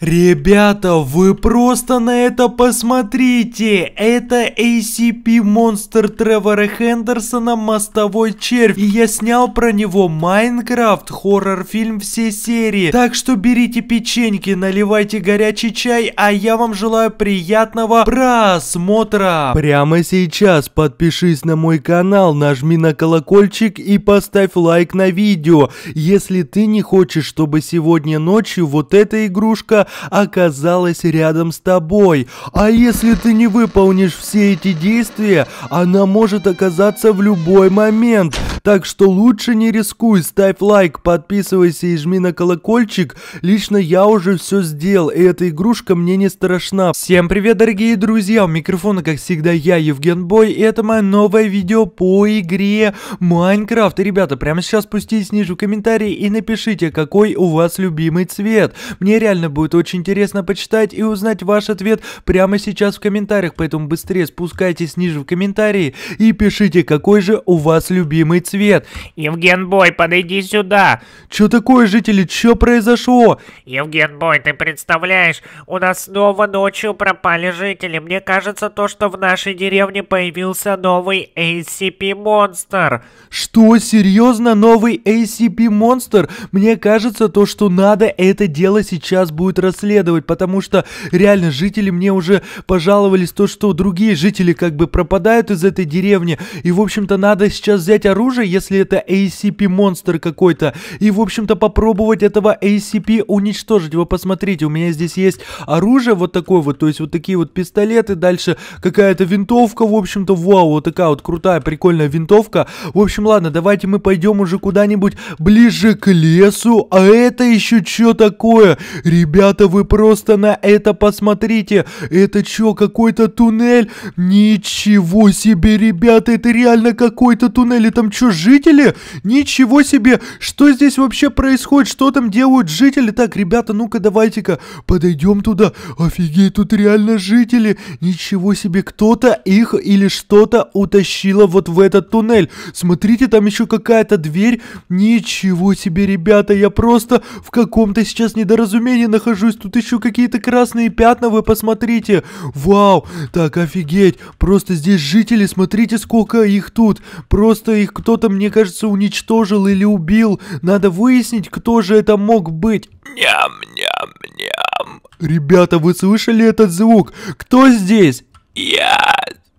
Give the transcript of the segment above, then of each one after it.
Ребята, вы просто на это посмотрите! Это ACP монстр Тревора Хендерсона «Мостовой червь». И я снял про него Майнкрафт, хоррор-фильм все серии. Так что берите печеньки, наливайте горячий чай, а я вам желаю приятного просмотра! Прямо сейчас подпишись на мой канал, нажми на колокольчик и поставь лайк на видео. Если ты не хочешь, чтобы сегодня ночью вот эта игрушка оказалась рядом с тобой. А если ты не выполнишь все эти действия, она может оказаться в любой момент. Так что лучше не рискуй, ставь лайк, подписывайся и жми на колокольчик. Лично я уже все сделал, и эта игрушка мне не страшна. Всем привет, дорогие друзья! У микрофона, как всегда, я, Евген Бой, и это мое новое видео по игре Майнкрафт. И, ребята, прямо сейчас спуститесь ниже в комментарии и напишите, какой у вас любимый цвет. Мне реально будет очень интересно почитать и узнать ваш ответ прямо сейчас в комментариях, поэтому быстрее спускайтесь ниже в комментарии и пишите, какой же у вас любимый цвет. Евген Бой, подойди сюда. Чё такое, жители, чё произошло? Евген Бой, ты представляешь, у нас снова ночью пропали жители. Мне кажется, то, что в нашей деревне появился новый ACP-монстр. Что, серьезно, новый ACP-монстр? Мне кажется, то, что надо, это дело сейчас будет расследовать, потому что реально жители мне уже пожаловались то, что другие жители как бы пропадают из этой деревни. И, в общем-то, надо сейчас взять оружие, если это ACP-монстр какой-то, и, в общем-то, попробовать этого ACP уничтожить. Вы посмотрите, у меня здесь есть оружие вот такое вот, то есть вот такие вот пистолеты, дальше какая-то винтовка, в общем-то, вау, вот такая вот крутая, прикольная винтовка. В общем, ладно, давайте мы пойдем уже куда-нибудь ближе к лесу. А это еще что такое? ребята? ребята, вы просто на это посмотрите. Это чё, какой-то туннель? Ничего себе, ребята, это реально какой-то туннель. И там чё, жители? Ничего себе, что здесь вообще происходит? Что там делают жители? Так, ребята, ну-ка давайте-ка подойдем туда. Офигеть, тут реально жители. Ничего себе, кто-то их или что-то утащило вот в этот туннель. Смотрите, там еще какая-то дверь. Ничего себе, ребята, я просто в каком-то сейчас недоразумении нахожусь Ужас, тут еще какие-то красные пятна, вы посмотрите. Вау, так офигеть. Просто здесь жители, смотрите, сколько их тут. Просто их кто-то, мне кажется, уничтожил или убил. Надо выяснить, кто же это мог быть. Ням-ням-ням. Ребята, вы слышали этот звук? Кто здесь? Я,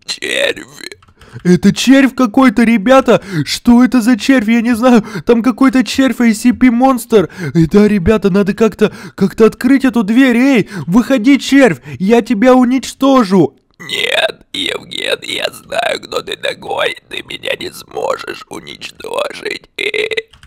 червь. Это червь какой-то, ребята! Что это за червь? Я не знаю. Там какой-то червь SCP-монстр. Да, ребята, надо как-то как, -то, открыть эту дверь. Эй, выходи, червь! Я тебя уничтожу! Нет, Евген, я знаю, кто ты такой. Ты меня не сможешь уничтожить.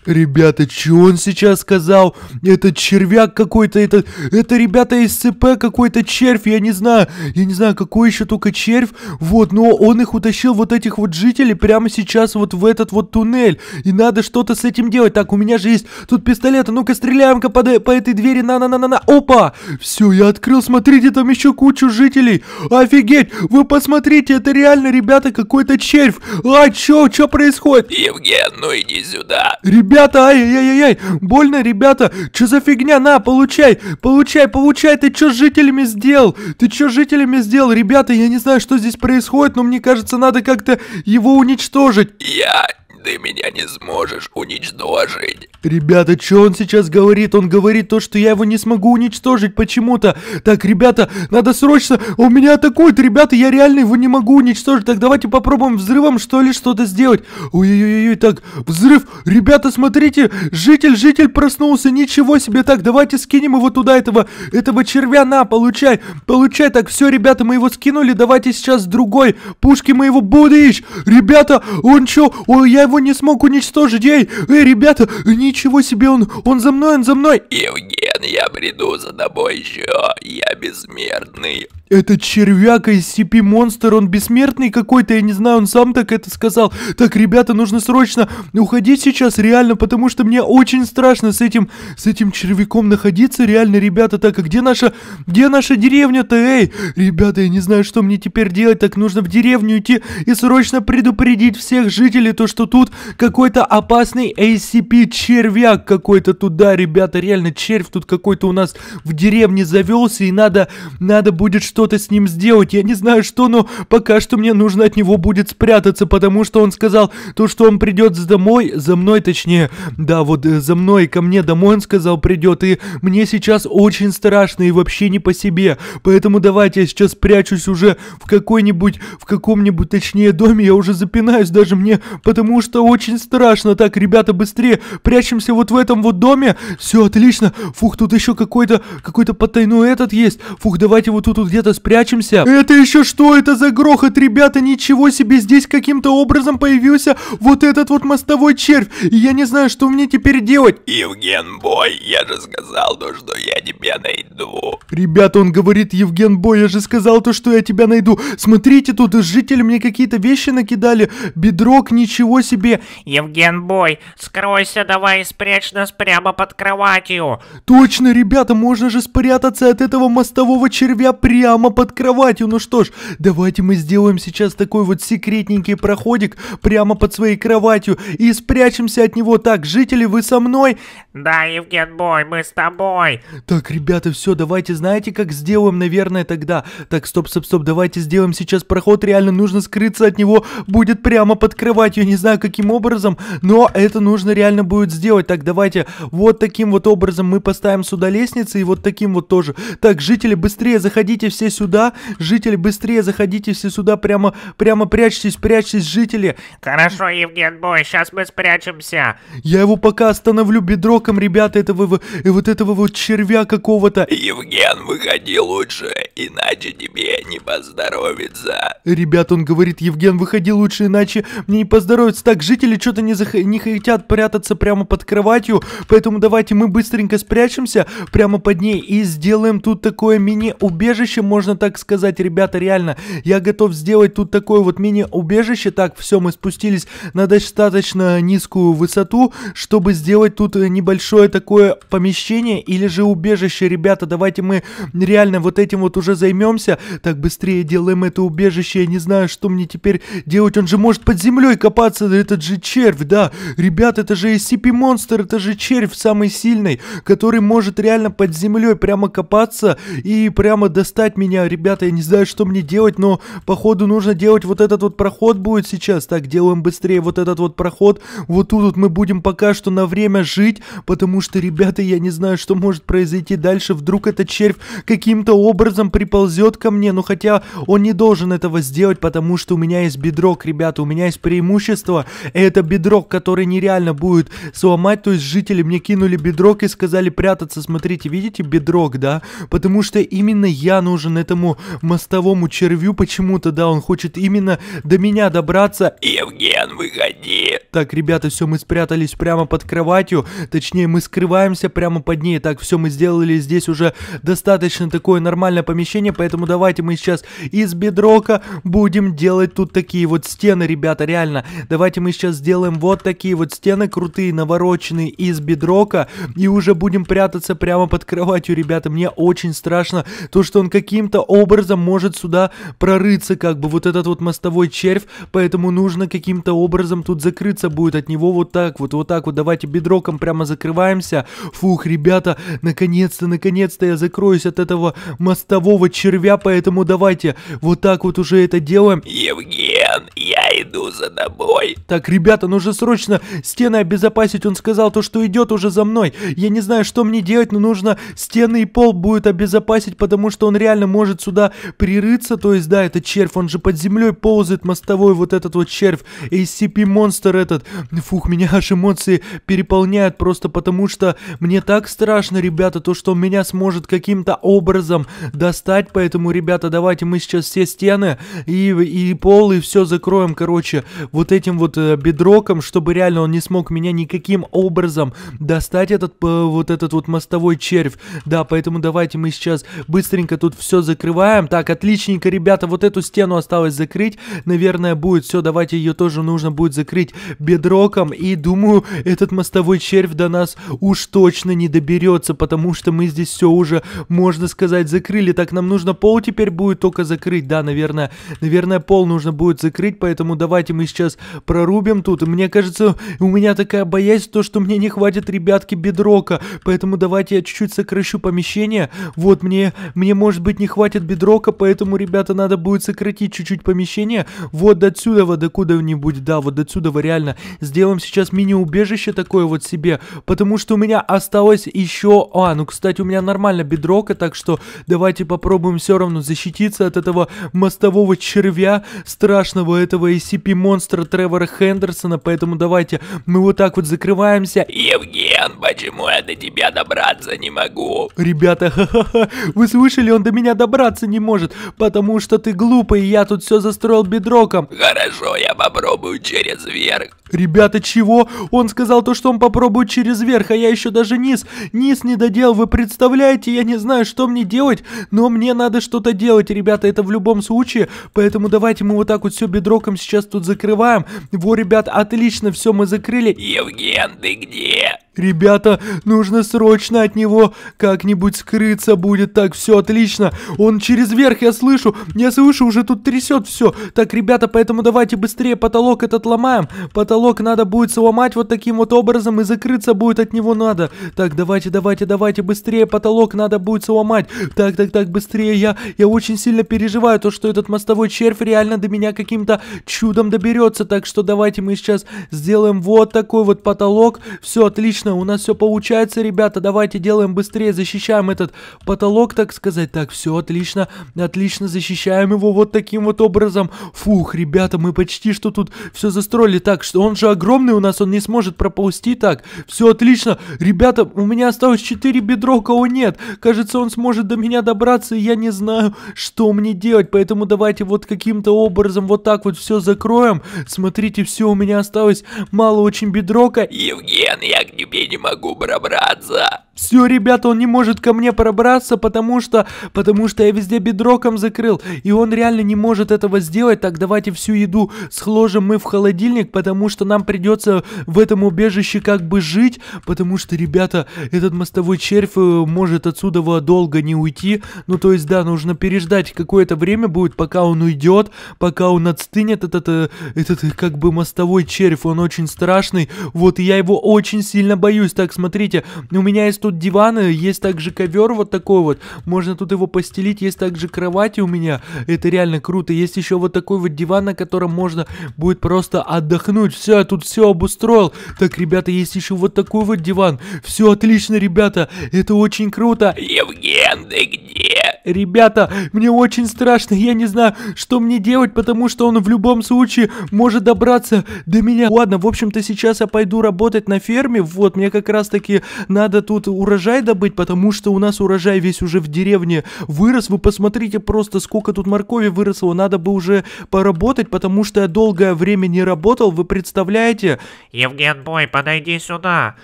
Ребята, что он сейчас сказал? Это червяк какой-то, это, это ребята из ЦП какой-то червь, я не знаю, я не знаю, какой еще только червь, вот, но он их утащил, вот этих вот жителей, прямо сейчас вот в этот вот туннель, и надо что-то с этим делать, так, у меня же есть тут пистолет, а ну-ка стреляем-ка по, по этой двери, на-на-на-на-на, опа, все, я открыл, смотрите, там еще кучу жителей, офигеть, вы посмотрите, это реально, ребята, какой-то червь, а, чё, чё происходит? Евген, ну иди сюда. Ребята, Ребята, ай-яй-яй-яй, больно, ребята, что за фигня, на, получай, получай, получай, ты что с жителями сделал? Ты что с жителями сделал? Ребята, я не знаю, что здесь происходит, но мне кажется, надо как-то его уничтожить. Я ты меня не сможешь уничтожить. Ребята, что он сейчас говорит? Он говорит то, что я его не смогу уничтожить почему-то. Так, ребята, надо срочно. Он меня атакует, ребята, я реально его не могу уничтожить. Так, давайте попробуем взрывом что ли что-то сделать. Ой-ой-ой, так, взрыв. Ребята, смотрите, житель, житель проснулся, ничего себе. Так, давайте скинем его туда, этого, этого червя, на, получай, получай. Так, все, ребята, мы его скинули, давайте сейчас другой. Пушки моего будешь. Ребята, он что, он, я его его не смог уничтожить! Эй, эй, ребята, ничего себе, он, он за мной, он за мной! Евген, я приду за тобой еще, я безмерный. Этот червяк из CP-монстр, он бессмертный какой-то, я не знаю, он сам так это сказал. Так, ребята, нужно срочно уходить сейчас, реально, потому что мне очень страшно с этим, с этим червяком находиться, реально, ребята. Так, а где наша, где наша деревня-то, эй? Ребята, я не знаю, что мне теперь делать, так нужно в деревню идти и срочно предупредить всех жителей, то, что тут какой-то опасный ACP-червяк какой-то туда, ребята, реально, червь тут какой-то у нас в деревне завелся, и надо, надо будет что что-то с ним сделать, я не знаю что, но пока что мне нужно от него будет спрятаться, потому что он сказал то, что он придет домой, за мной точнее, да, вот э, за мной, ко мне домой он сказал придет, и мне сейчас очень страшно и вообще не по себе, поэтому давайте я сейчас прячусь уже в какой-нибудь, в каком-нибудь, точнее, доме, я уже запинаюсь даже мне, потому что очень страшно, так, ребята, быстрее, прячемся вот в этом вот доме, все, отлично, фух, тут еще какой-то, какой-то потайной этот есть, фух, давайте вот тут вот где-то спрячемся. Это еще что это за грохот, ребята? Ничего себе, здесь каким-то образом появился вот этот вот мостовой червь. И я не знаю, что мне теперь делать. Евген Бой, я же сказал, то, что я тебя найду. Ребята, он говорит, Евген Бой, я же сказал то, что я тебя найду. Смотрите, тут жители мне какие-то вещи накидали. Бедрок, ничего себе. Евген Бой, скройся давай и спрячь нас прямо под кроватью. Точно, ребята, можно же спрятаться от этого мостового червя прямо прямо под кроватью. Ну что ж, давайте мы сделаем сейчас такой вот секретненький проходик прямо под своей кроватью и спрячемся от него. Так, жители, вы со мной? Да, Евген Бой, мы с тобой. Так, ребята, все, давайте, знаете, как сделаем, наверное, тогда? Так, стоп, стоп, стоп, давайте сделаем сейчас проход. Реально нужно скрыться от него. Будет прямо под кроватью. не знаю, каким образом, но это нужно реально будет сделать. Так, давайте вот таким вот образом мы поставим сюда лестницы и вот таким вот тоже. Так, жители, быстрее заходите все все сюда. Жители, быстрее заходите все сюда. Прямо, прямо прячьтесь, прячьтесь, жители. Хорошо, Евген Бой, сейчас мы спрячемся. Я его пока остановлю бедроком, ребята, этого и э, вот этого вот червя какого-то. Евген, выходи лучше, иначе тебе не поздоровится. Ребят, он говорит, Евген, выходи лучше, иначе мне не поздоровится. Так, жители что-то не, зах... не хотят прятаться прямо под кроватью, поэтому давайте мы быстренько спрячемся прямо под ней и сделаем тут такое мини-убежище, можно так сказать, ребята, реально, я готов сделать тут такое вот мини-убежище. Так, все, мы спустились на достаточно низкую высоту, чтобы сделать тут небольшое такое помещение или же убежище, ребята. Давайте мы реально вот этим вот уже займемся. Так, быстрее делаем это убежище. Я не знаю, что мне теперь делать. Он же может под землей копаться, этот же червь, да. Ребята, это же SCP-монстр, это же червь самый сильный, который может реально под землей прямо копаться и прямо достать меня, ребята, я не знаю, что мне делать, но походу нужно делать вот этот вот проход будет сейчас. Так, делаем быстрее вот этот вот проход. Вот тут вот мы будем пока что на время жить, потому что, ребята, я не знаю, что может произойти дальше. Вдруг этот червь каким-то образом приползет ко мне, ну хотя он не должен этого сделать, потому что у меня есть бедрок, ребята, у меня есть преимущество. Это бедрок, который нереально будет сломать, то есть жители мне кинули бедрок и сказали прятаться. Смотрите, видите бедрок, да? Потому что именно я нужен он этому мостовому червю почему-то, да, он хочет именно до меня добраться. Евген, выходи! Так, ребята, все, мы спрятались прямо под кроватью, точнее, мы скрываемся прямо под ней. Так, все, мы сделали здесь уже достаточно такое нормальное помещение, поэтому давайте мы сейчас из бедрока будем делать тут такие вот стены, ребята, реально. Давайте мы сейчас сделаем вот такие вот стены крутые, навороченные из бедрока, и уже будем прятаться прямо под кроватью, ребята. Мне очень страшно то, что он каким каким-то образом может сюда прорыться, как бы вот этот вот мостовой червь, поэтому нужно каким-то образом тут закрыться будет от него вот так вот, вот так вот, давайте бедроком прямо закрываемся. Фух, ребята, наконец-то, наконец-то я закроюсь от этого мостового червя, поэтому давайте вот так вот уже это делаем. Евген, я иду за тобой. Так, ребята, нужно срочно стены обезопасить, он сказал то, что идет уже за мной. Я не знаю, что мне делать, но нужно стены и пол будет обезопасить, потому что он реально может сюда прирыться, то есть, да, это червь, он же под землей ползает, мостовой вот этот вот червь, SCP-монстр этот. Фух, меня аж эмоции переполняют просто потому, что мне так страшно, ребята, то, что меня сможет каким-то образом достать, поэтому, ребята, давайте мы сейчас все стены и, и пол, и все закроем, короче, вот этим вот э, бедроком, чтобы реально он не смог меня никаким образом достать этот, э, вот этот вот мостовой червь. Да, поэтому давайте мы сейчас быстренько тут все закрываем. Так, отличненько, ребята, вот эту стену осталось закрыть. Наверное, будет все, давайте ее тоже нужно будет закрыть бедроком. И думаю, этот мостовой червь до нас уж точно не доберется, потому что мы здесь все уже, можно сказать, закрыли. Так, нам нужно пол теперь будет только закрыть. Да, наверное, наверное, пол нужно будет закрыть, поэтому давайте мы сейчас прорубим тут. мне кажется, у меня такая боязнь, то, что мне не хватит, ребятки, бедрока. Поэтому давайте я чуть-чуть сокращу помещение. Вот, мне, мне может быть, не хватит бедрока, поэтому, ребята, надо будет сократить чуть-чуть помещение. Вот до отсюда, вот до куда-нибудь, да, вот до отсюда вы реально сделаем сейчас мини-убежище такое вот себе, потому что у меня осталось еще... А, ну, кстати, у меня нормально бедрока, так что давайте попробуем все равно защититься от этого мостового червя, страшного этого SCP-монстра Тревора Хендерсона, поэтому давайте мы вот так вот закрываемся. Евгений! Блин, почему я до тебя добраться не могу? Ребята, ха-ха-ха, вы слышали, он до меня добраться не может, потому что ты глупый, и я тут все застроил бедроком. Хорошо, я попробую через верх. Ребята, чего? Он сказал то, что он попробует через верх, а я еще даже низ. Низ не доделал, вы представляете? Я не знаю, что мне делать, но мне надо что-то делать, ребята, это в любом случае. Поэтому давайте мы вот так вот все бедроком сейчас тут закрываем. Во, ребят, отлично, все мы закрыли. Евген, ты где? «Ребята, нужно срочно от него как-нибудь скрыться будет, так все отлично. Он через верх, я слышу, я слышу, уже тут трясет все. Так, ребята, поэтому давайте быстрее потолок этот ломаем. Потолок надо будет сломать вот таким вот образом и закрыться будет от него надо. Так, давайте, давайте, давайте, быстрее потолок надо будет сломать. Так, так, так, быстрее, я, я очень сильно переживаю то, что этот мостовой червь реально до меня каким-то чудом доберется. Так что давайте мы сейчас сделаем вот такой вот потолок. Все, отлично Отлично, у нас все получается, ребята. Давайте делаем быстрее, защищаем этот потолок, так сказать. Так, все отлично, отлично, защищаем его вот таким вот образом. Фух, ребята, мы почти что тут все застроили. Так, что он же огромный у нас, он не сможет проползти так. Все отлично. Ребята, у меня осталось 4 бедро, кого нет. Кажется, он сможет до меня добраться, и я не знаю, что мне делать. Поэтому давайте вот каким-то образом вот так вот все закроем. Смотрите, все, у меня осталось мало очень бедрока. Евгений, я не терпи, не могу пробраться. Все, ребята, он не может ко мне пробраться, потому что... Потому что я везде бедроком закрыл. И он реально не может этого сделать. Так давайте всю еду схложим мы в холодильник, потому что нам придется в этом убежище как бы жить. Потому что, ребята, этот мостовой червь э, может отсюда долго не уйти. Ну, то есть, да, нужно переждать какое-то время будет, пока он уйдет, пока он отстынет. Этот, э, этот э, как бы мостовой червь, он очень страшный. Вот, и я его очень сильно боюсь. Так, смотрите, у меня есть тут диваны, есть также ковер вот такой вот. Можно тут его постелить, есть также кровати у меня. Это реально круто. Есть еще вот такой вот диван, на котором можно будет просто отдохнуть. Все, я тут все обустроил. Так, ребята, есть еще вот такой вот диван. Все отлично, ребята. Это очень круто. Евген, ты где? ребята, мне очень страшно, я не знаю, что мне делать, потому что он в любом случае может добраться до меня. Ладно, в общем-то сейчас я пойду работать на ферме, вот, мне как раз-таки надо тут урожай добыть, потому что у нас урожай весь уже в деревне вырос, вы посмотрите просто, сколько тут моркови выросло, надо бы уже поработать, потому что я долгое время не работал, вы представляете? Евген Бой, подойди сюда.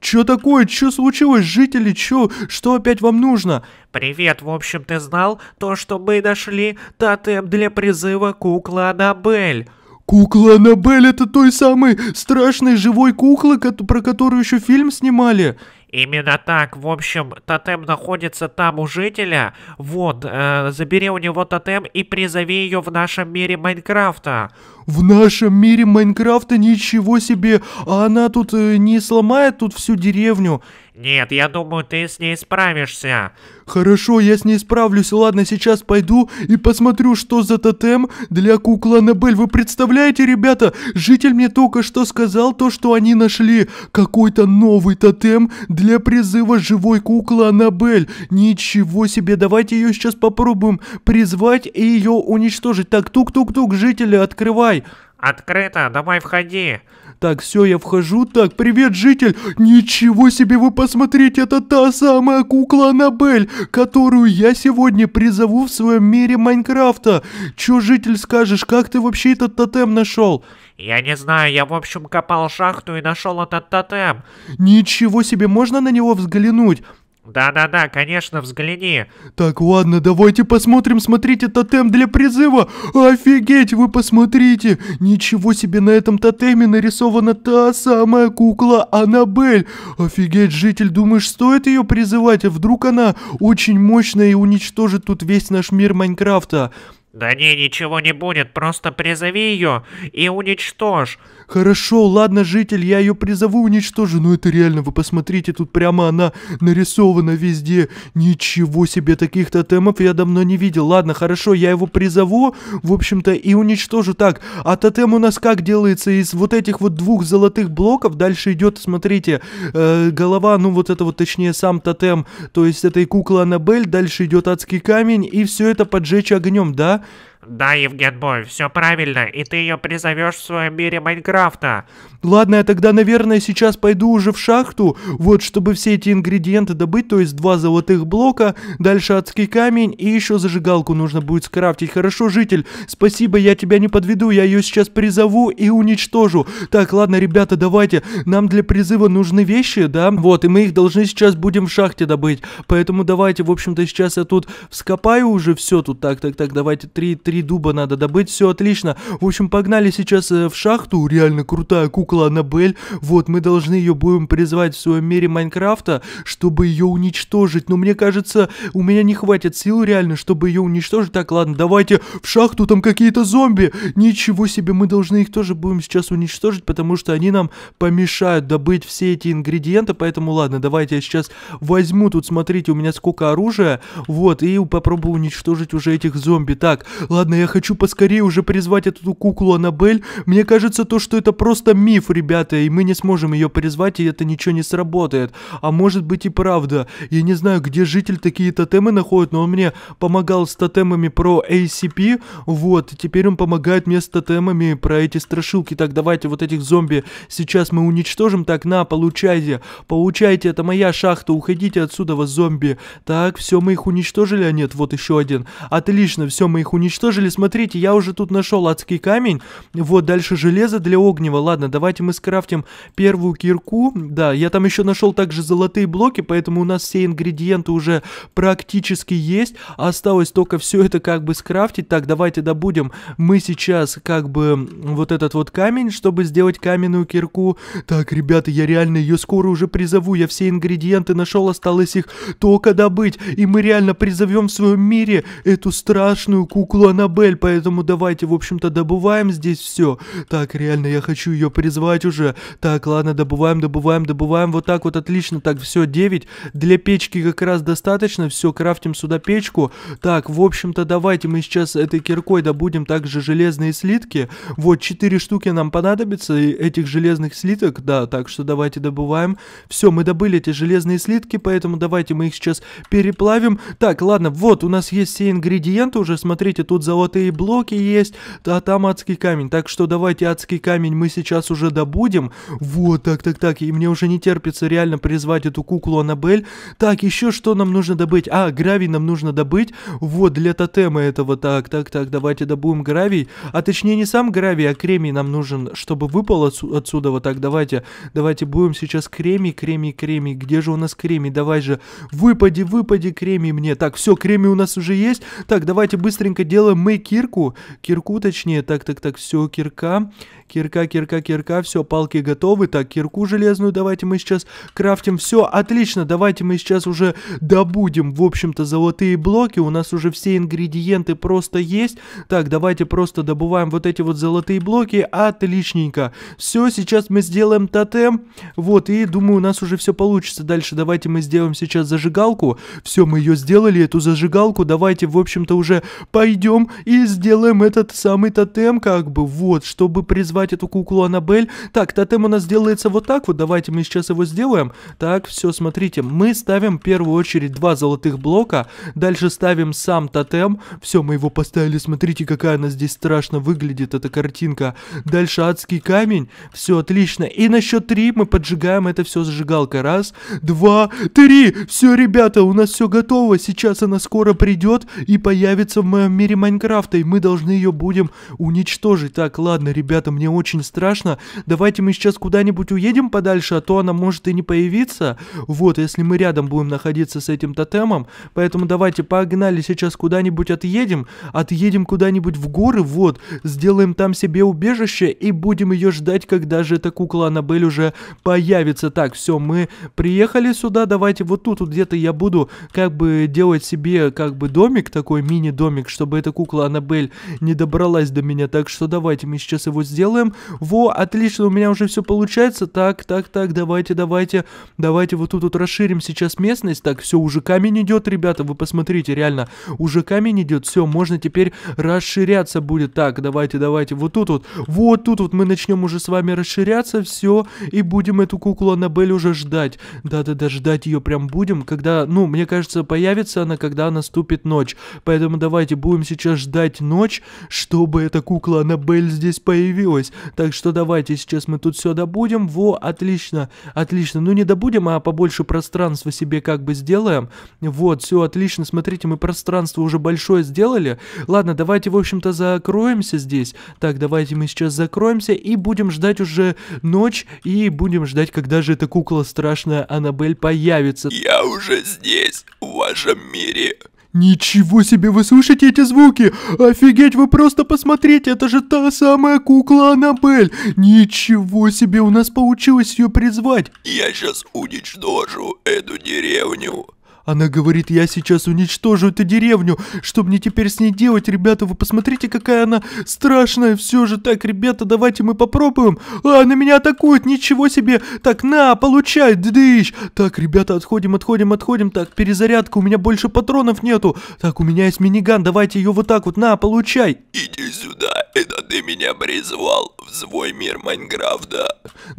Чё такое? Чё случилось, жители? Чё? Что опять вам нужно? Привет, в общем, ты знал то, что мы нашли тотем для призыва кукла Анабель? Кукла Аннабель это той самой страшной живой куклы, про которую еще фильм снимали. Именно так. В общем, тотем находится там у жителя. Вот, э, забери у него тотем и призови ее в нашем мире Майнкрафта. В нашем мире Майнкрафта ничего себе! А она тут э, не сломает тут всю деревню? Нет, я думаю, ты с ней справишься. Хорошо, я с ней справлюсь. Ладно, сейчас пойду и посмотрю, что за тотем для куклы Аннабель. Вы представляете, ребята, житель мне только что сказал то, что они нашли. Какой-то новый тотем для призыва живой куклы Аннабель. Ничего себе, давайте ее сейчас попробуем призвать и ее уничтожить. Так, тук-тук-тук, жители, открывай. Открыто, давай входи. Так, все, я вхожу. Так, привет, житель. Ничего себе, вы посмотрите, это та самая кукла Аннабель, которую я сегодня призову в своем мире Майнкрафта. Че, житель, скажешь, как ты вообще этот тотем нашел? Я не знаю, я в общем копал шахту и нашел этот тотем. Ничего себе, можно на него взглянуть? Да-да-да, конечно, взгляни. Так, ладно, давайте посмотрим, смотрите, тотем для призыва. Офигеть, вы посмотрите. Ничего себе, на этом тотеме нарисована та самая кукла Аннабель. Офигеть, житель, думаешь, стоит ее призывать? А вдруг она очень мощная и уничтожит тут весь наш мир Майнкрафта? Да не, ничего не будет, просто призови ее и уничтожь. Хорошо, ладно, житель, я ее призову, уничтожу. Но ну, это реально, вы посмотрите, тут прямо она нарисована везде. Ничего себе, таких тотемов я давно не видел. Ладно, хорошо, я его призову, в общем-то, и уничтожу. Так, а тотем у нас как делается? Из вот этих вот двух золотых блоков дальше идет, смотрите, э, голова, ну вот это вот, точнее, сам тотем, то есть этой куклы Аннабель, дальше идет адский камень, и все это поджечь огнем, да? Да, Евген все правильно, и ты ее призовешь в своем мире Майнкрафта. Ладно, я тогда, наверное, сейчас пойду уже в шахту, вот чтобы все эти ингредиенты добыть, то есть два золотых блока, дальше адский камень и еще зажигалку нужно будет скрафтить. Хорошо, житель, спасибо, я тебя не подведу, я ее сейчас призову и уничтожу. Так, ладно, ребята, давайте, нам для призыва нужны вещи, да? Вот, и мы их должны сейчас будем в шахте добыть, поэтому давайте, в общем-то, сейчас я тут вскопаю уже все тут, так, так, так, давайте, три, три, три дуба надо добыть, все отлично. В общем, погнали сейчас э, в шахту, реально крутая кукла Аннабель. Вот, мы должны ее будем призвать в своем мире Майнкрафта, чтобы ее уничтожить. Но мне кажется, у меня не хватит сил реально, чтобы ее уничтожить. Так, ладно, давайте в шахту, там какие-то зомби. Ничего себе, мы должны их тоже будем сейчас уничтожить, потому что они нам помешают добыть все эти ингредиенты. Поэтому, ладно, давайте я сейчас возьму тут, смотрите, у меня сколько оружия. Вот, и попробую уничтожить уже этих зомби. Так, ладно. Ладно, я хочу поскорее уже призвать эту куклу Аннабель. Мне кажется, то, что это просто миф, ребята, и мы не сможем ее призвать, и это ничего не сработает. А может быть и правда. Я не знаю, где житель такие тотемы находит, но он мне помогал с тотемами про ACP. Вот, теперь он помогает мне с тотемами про эти страшилки. Так, давайте вот этих зомби сейчас мы уничтожим. Так, на, получайте. Получайте, это моя шахта, уходите отсюда, вас зомби. Так, все, мы их уничтожили, а нет, вот еще один. Отлично, все, мы их уничтожили уничтожили. Смотрите, я уже тут нашел адский камень. Вот, дальше железо для огнева. Ладно, давайте мы скрафтим первую кирку. Да, я там еще нашел также золотые блоки, поэтому у нас все ингредиенты уже практически есть. Осталось только все это как бы скрафтить. Так, давайте добудем мы сейчас как бы вот этот вот камень, чтобы сделать каменную кирку. Так, ребята, я реально ее скоро уже призову. Я все ингредиенты нашел, осталось их только добыть. И мы реально призовем в своем мире эту страшную куклу. Она Аннабель, поэтому давайте, в общем-то, добываем здесь все. Так, реально, я хочу ее призвать уже. Так, ладно, добываем, добываем, добываем. Вот так вот, отлично. Так, все, 9. Для печки как раз достаточно. Все, крафтим сюда печку. Так, в общем-то, давайте мы сейчас этой киркой добудем также железные слитки. Вот, 4 штуки нам понадобится, этих железных слиток, да, так что давайте добываем. Все, мы добыли эти железные слитки, поэтому давайте мы их сейчас переплавим. Так, ладно, вот, у нас есть все ингредиенты уже, смотрите, тут за золотые блоки есть, а там адский камень. Так что давайте адский камень мы сейчас уже добудем. Вот, так, так, так. И мне уже не терпится реально призвать эту куклу Аннабель. Так, еще что нам нужно добыть? А, гравий нам нужно добыть. Вот, для тотема этого. Так, так, так, давайте добудем гравий. А точнее не сам гравий, а кремий нам нужен, чтобы выпал отсюда. Вот так, давайте. Давайте будем сейчас кремий, кремий, кремий. Где же у нас кремий? Давай же. Выпади, выпади, кремий мне. Так, все, кремий у нас уже есть. Так, давайте быстренько делаем мы кирку, кирку точнее, так-так-так, все, кирка, Кирка, кирка, кирка, все, палки готовы. Так, кирку железную давайте мы сейчас крафтим. Все, отлично, давайте мы сейчас уже добудем, в общем-то, золотые блоки. У нас уже все ингредиенты просто есть. Так, давайте просто добываем вот эти вот золотые блоки. Отличненько. Все, сейчас мы сделаем тотем. Вот, и думаю, у нас уже все получится. Дальше давайте мы сделаем сейчас зажигалку. Все, мы ее сделали, эту зажигалку. Давайте, в общем-то, уже пойдем и сделаем этот самый тотем, как бы, вот, чтобы призвать звать эту куклу Аннабель. Так, тотем у нас делается вот так вот. Давайте мы сейчас его сделаем. Так, все, смотрите. Мы ставим в первую очередь два золотых блока. Дальше ставим сам тотем. Все, мы его поставили. Смотрите, какая она здесь страшно выглядит, эта картинка. Дальше адский камень. Все, отлично. И на счет три мы поджигаем это все зажигалкой. Раз, два, три. Все, ребята, у нас все готово. Сейчас она скоро придет и появится в моем мире Майнкрафта. И мы должны ее будем уничтожить. Так, ладно, ребята, мне мне очень страшно. Давайте мы сейчас куда-нибудь уедем подальше, а то она может и не появиться. Вот, если мы рядом будем находиться с этим тотемом. Поэтому давайте погнали сейчас куда-нибудь отъедем. Отъедем куда-нибудь в горы, вот. Сделаем там себе убежище и будем ее ждать, когда же эта кукла Аннабель уже появится. Так, все, мы приехали сюда, давайте вот тут вот где-то я буду как бы делать себе как бы домик, такой мини-домик, чтобы эта кукла Аннабель не добралась до меня. Так что давайте мы сейчас его сделаем делаем. Во, отлично, у меня уже все получается. Так, так, так, давайте, давайте, давайте вот тут вот расширим сейчас местность. Так, все, уже камень идет, ребята, вы посмотрите, реально, уже камень идет. Все, можно теперь расширяться будет. Так, давайте, давайте, вот тут вот, вот тут вот мы начнем уже с вами расширяться, все, и будем эту куклу Аннабель уже ждать. Да-да-да, ждать ее прям будем, когда, ну, мне кажется, появится она, когда наступит ночь. Поэтому давайте будем сейчас ждать ночь, чтобы эта кукла Аннабель здесь появилась получилось. Так что давайте сейчас мы тут все добудем. Во, отлично, отлично. Ну не добудем, а побольше пространства себе как бы сделаем. Вот, все отлично. Смотрите, мы пространство уже большое сделали. Ладно, давайте, в общем-то, закроемся здесь. Так, давайте мы сейчас закроемся и будем ждать уже ночь. И будем ждать, когда же эта кукла страшная Аннабель появится. Я уже здесь, в вашем мире. «Ничего себе, вы слышите эти звуки? Офигеть, вы просто посмотрите, это же та самая кукла Аннабель! Ничего себе, у нас получилось ее призвать!» «Я сейчас уничтожу эту деревню!» Она говорит, я сейчас уничтожу эту деревню. Что мне теперь с ней делать, ребята? Вы посмотрите, какая она страшная. Все же так, ребята, давайте мы попробуем. А, она меня атакует, ничего себе. Так, на, получай, дыдыщ. Так, ребята, отходим, отходим, отходим. Так, перезарядка, у меня больше патронов нету. Так, у меня есть миниган, давайте ее вот так вот, на, получай. Иди сюда, это ты меня призвал в свой мир Майнкрафта.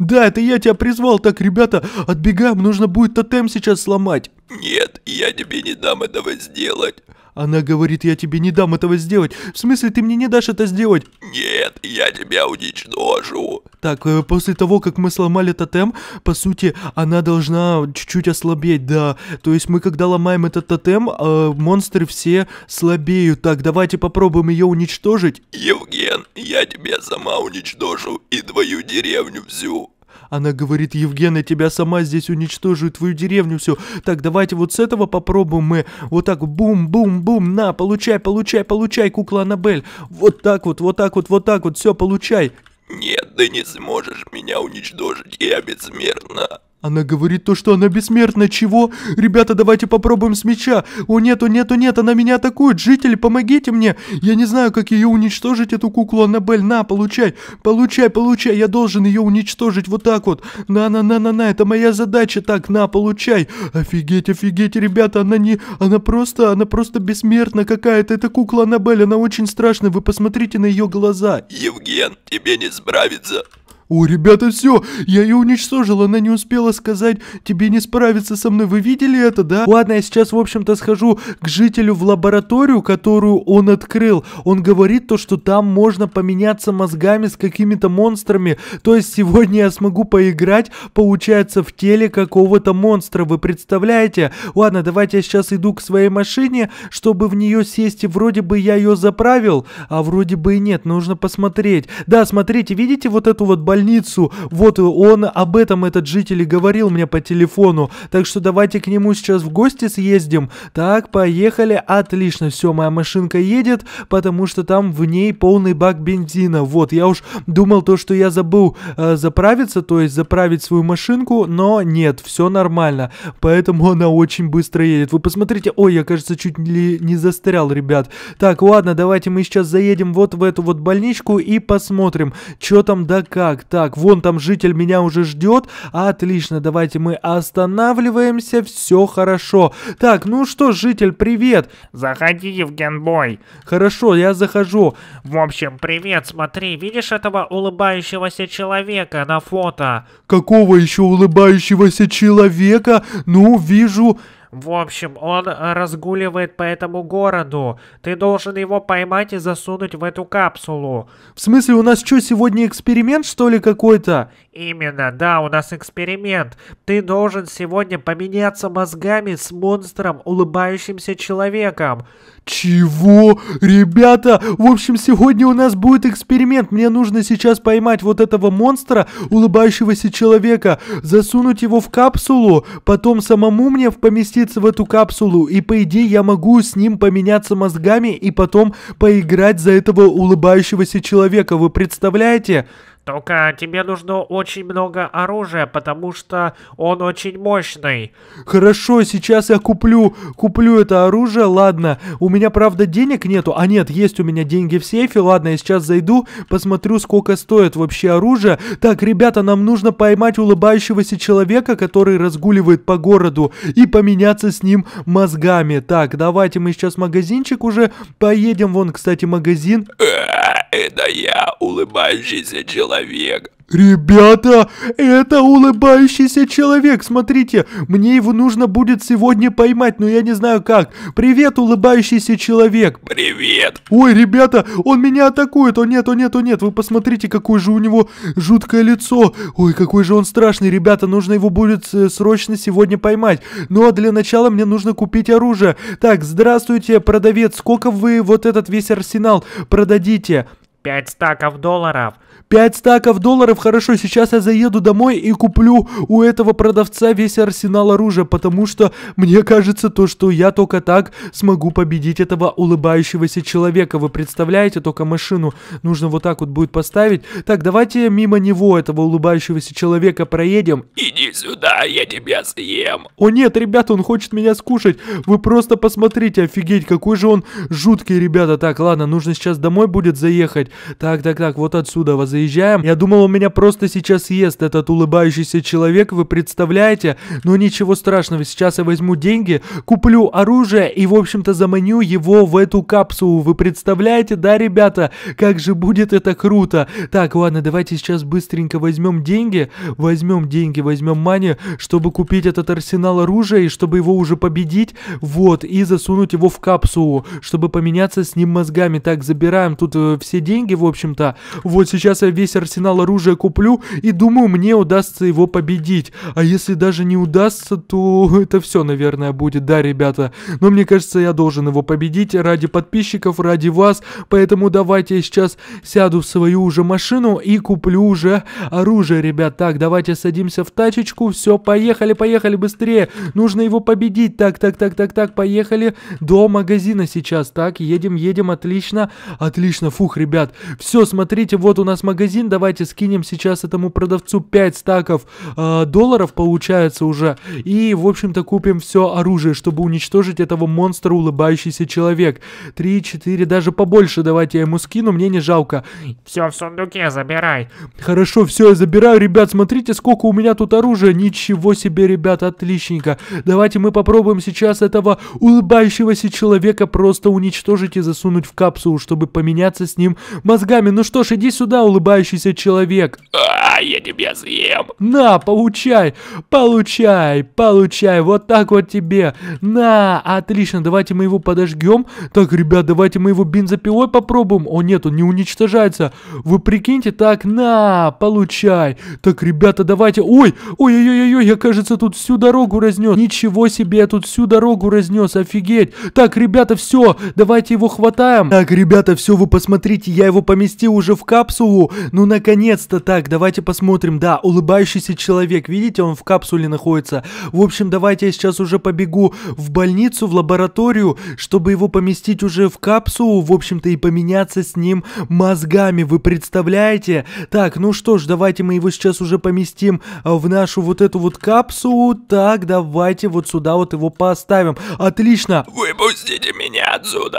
Да, это я тебя призвал. Так, ребята, отбегаем, нужно будет тотем сейчас сломать. «Нет, я тебе не дам этого сделать!» Она говорит, я тебе не дам этого сделать. В смысле, ты мне не дашь это сделать? Нет, я тебя уничтожу. Так, э, после того, как мы сломали тотем, по сути, она должна чуть-чуть ослабеть, да. То есть мы, когда ломаем этот тотем, э, монстры все слабеют. Так, давайте попробуем ее уничтожить. Евген, я тебя сама уничтожу и твою деревню всю. Она говорит, Евгена, тебя сама здесь уничтожу, твою деревню все. Так, давайте вот с этого попробуем мы. Вот так, бум-бум-бум, на, получай, получай, получай, кукла Аннабель. Вот так вот, вот так вот, вот так вот, все, получай. Нет, ты не сможешь меня уничтожить, я бессмертна. Она говорит то, что она бессмертна. Чего? Ребята, давайте попробуем с меча. О нет, о нет, о нет, она меня атакует. Жители, помогите мне. Я не знаю, как ее уничтожить, эту куклу Аннабель. На, получай, получай, получай. Я должен ее уничтожить вот так вот. На-на-на-на-на, это моя задача. Так, на, получай. Офигеть, офигеть, ребята, она не... Она просто, она просто бессмертна какая-то. Это кукла Аннабель, она очень страшная. Вы посмотрите на ее глаза. Евген, тебе не справиться. «О, ребята, все, я ее уничтожил, она не успела сказать, тебе не справиться со мной, вы видели это, да?» Ладно, я сейчас, в общем-то, схожу к жителю в лабораторию, которую он открыл. Он говорит то, что там можно поменяться мозгами с какими-то монстрами, то есть сегодня я смогу поиграть, получается, в теле какого-то монстра, вы представляете? Ладно, давайте я сейчас иду к своей машине, чтобы в нее сесть, и вроде бы я ее заправил, а вроде бы и нет, нужно посмотреть. Да, смотрите, видите вот эту вот большую больницу. Вот он об этом, этот житель, и говорил мне по телефону. Так что давайте к нему сейчас в гости съездим. Так, поехали. Отлично, все, моя машинка едет, потому что там в ней полный бак бензина. Вот, я уж думал то, что я забыл э, заправиться, то есть заправить свою машинку, но нет, все нормально. Поэтому она очень быстро едет. Вы посмотрите, ой, я, кажется, чуть ли не застрял, ребят. Так, ладно, давайте мы сейчас заедем вот в эту вот больничку и посмотрим, что там да как так, вон там житель меня уже ждет. Отлично, давайте мы останавливаемся, все хорошо. Так, ну что, житель, привет. Заходи, Евгенбой. Хорошо, я захожу. В общем, привет, смотри, видишь этого улыбающегося человека на фото? Какого еще улыбающегося человека? Ну, вижу... В общем, он э, разгуливает по этому городу. Ты должен его поймать и засунуть в эту капсулу. В смысле, у нас что, сегодня эксперимент, что ли, какой-то? Именно, да, у нас эксперимент. Ты должен сегодня поменяться мозгами с монстром, улыбающимся человеком. Чего? Ребята, в общем, сегодня у нас будет эксперимент. Мне нужно сейчас поймать вот этого монстра, улыбающегося человека, засунуть его в капсулу, потом самому мне поместиться в эту капсулу, и по идее я могу с ним поменяться мозгами и потом поиграть за этого улыбающегося человека. Вы представляете? Только тебе нужно очень много оружия, потому что он очень мощный. Хорошо, сейчас я куплю, куплю это оружие, ладно. У меня, правда, денег нету. А нет, есть у меня деньги в сейфе. Ладно, я сейчас зайду, посмотрю, сколько стоит вообще оружие. Так, ребята, нам нужно поймать улыбающегося человека, который разгуливает по городу, и поменяться с ним мозгами. Так, давайте мы сейчас в магазинчик уже поедем. Вон, кстати, магазин. это я, улыбающийся человек. «Ребята, это улыбающийся человек, смотрите, мне его нужно будет сегодня поймать, но я не знаю как. Привет, улыбающийся человек!» «Привет!» «Ой, ребята, он меня атакует, о нет, о нет, о нет, вы посмотрите, какое же у него жуткое лицо. Ой, какой же он страшный, ребята, нужно его будет э, срочно сегодня поймать. Ну а для начала мне нужно купить оружие. Так, здравствуйте, продавец, сколько вы вот этот весь арсенал продадите?» «Пять стаков долларов». Пять стаков долларов, хорошо, сейчас я заеду домой и куплю у этого продавца весь арсенал оружия, потому что мне кажется то, что я только так смогу победить этого улыбающегося человека. Вы представляете, только машину нужно вот так вот будет поставить. Так, давайте мимо него, этого улыбающегося человека, проедем. И Иди сюда, я тебя съем. О нет, ребята, он хочет меня скушать. Вы просто посмотрите, офигеть, какой же он жуткий, ребята. Так, ладно, нужно сейчас домой будет заехать. Так, так, так, вот отсюда вот заезжаем. Я думал, у меня просто сейчас съест, этот улыбающийся человек, вы представляете? Но ничего страшного, сейчас я возьму деньги, куплю оружие и, в общем-то, заманю его в эту капсулу. Вы представляете, да, ребята? Как же будет это круто. Так, ладно, давайте сейчас быстренько возьмем деньги. Возьмем деньги, возьмем возьмем мани, чтобы купить этот арсенал оружия и чтобы его уже победить, вот, и засунуть его в капсулу, чтобы поменяться с ним мозгами. Так, забираем тут э, все деньги, в общем-то. Вот сейчас я весь арсенал оружия куплю и думаю, мне удастся его победить. А если даже не удастся, то это все, наверное, будет, да, ребята. Но мне кажется, я должен его победить ради подписчиков, ради вас, поэтому давайте я сейчас сяду в свою уже машину и куплю уже оружие, ребят. Так, давайте садимся в тач точечку, все, поехали, поехали, быстрее, нужно его победить, так, так, так, так, так, поехали до магазина сейчас, так, едем, едем, отлично, отлично, фух, ребят, все, смотрите, вот у нас магазин, давайте скинем сейчас этому продавцу 5 стаков э, долларов, получается уже, и, в общем-то, купим все оружие, чтобы уничтожить этого монстра, улыбающийся человек, 3, 4, даже побольше давайте я ему скину, мне не жалко. Все в сундуке, забирай. Хорошо, все, я забираю, ребят, смотрите, сколько у меня тут оружия оружие. Ничего себе, ребята, отличненько. Давайте мы попробуем сейчас этого улыбающегося человека просто уничтожить и засунуть в капсулу, чтобы поменяться с ним мозгами. Ну что ж, иди сюда, улыбающийся человек. А, я тебя съем. На, получай, получай, получай. Вот так вот тебе. На, отлично, давайте мы его подожгем. Так, ребят, давайте мы его бензопилой попробуем. О, нет, он не уничтожается. Вы прикиньте, так, на, получай. Так, ребята, давайте... Ой, Ой-ой-ой, я, кажется, тут всю дорогу разнес. Ничего себе, я тут всю дорогу разнес, офигеть. Так, ребята, все, давайте его хватаем. Так, ребята, все, вы посмотрите, я его поместил уже в капсулу. Ну, наконец-то, так, давайте посмотрим. Да, улыбающийся человек, видите, он в капсуле находится. В общем, давайте я сейчас уже побегу в больницу, в лабораторию, чтобы его поместить уже в капсулу, в общем-то, и поменяться с ним мозгами, вы представляете? Так, ну что ж, давайте мы его сейчас уже поместим а, в наш нашу вот эту вот капсулу. Так, давайте вот сюда вот его поставим. Отлично. Выпустите меня отсюда.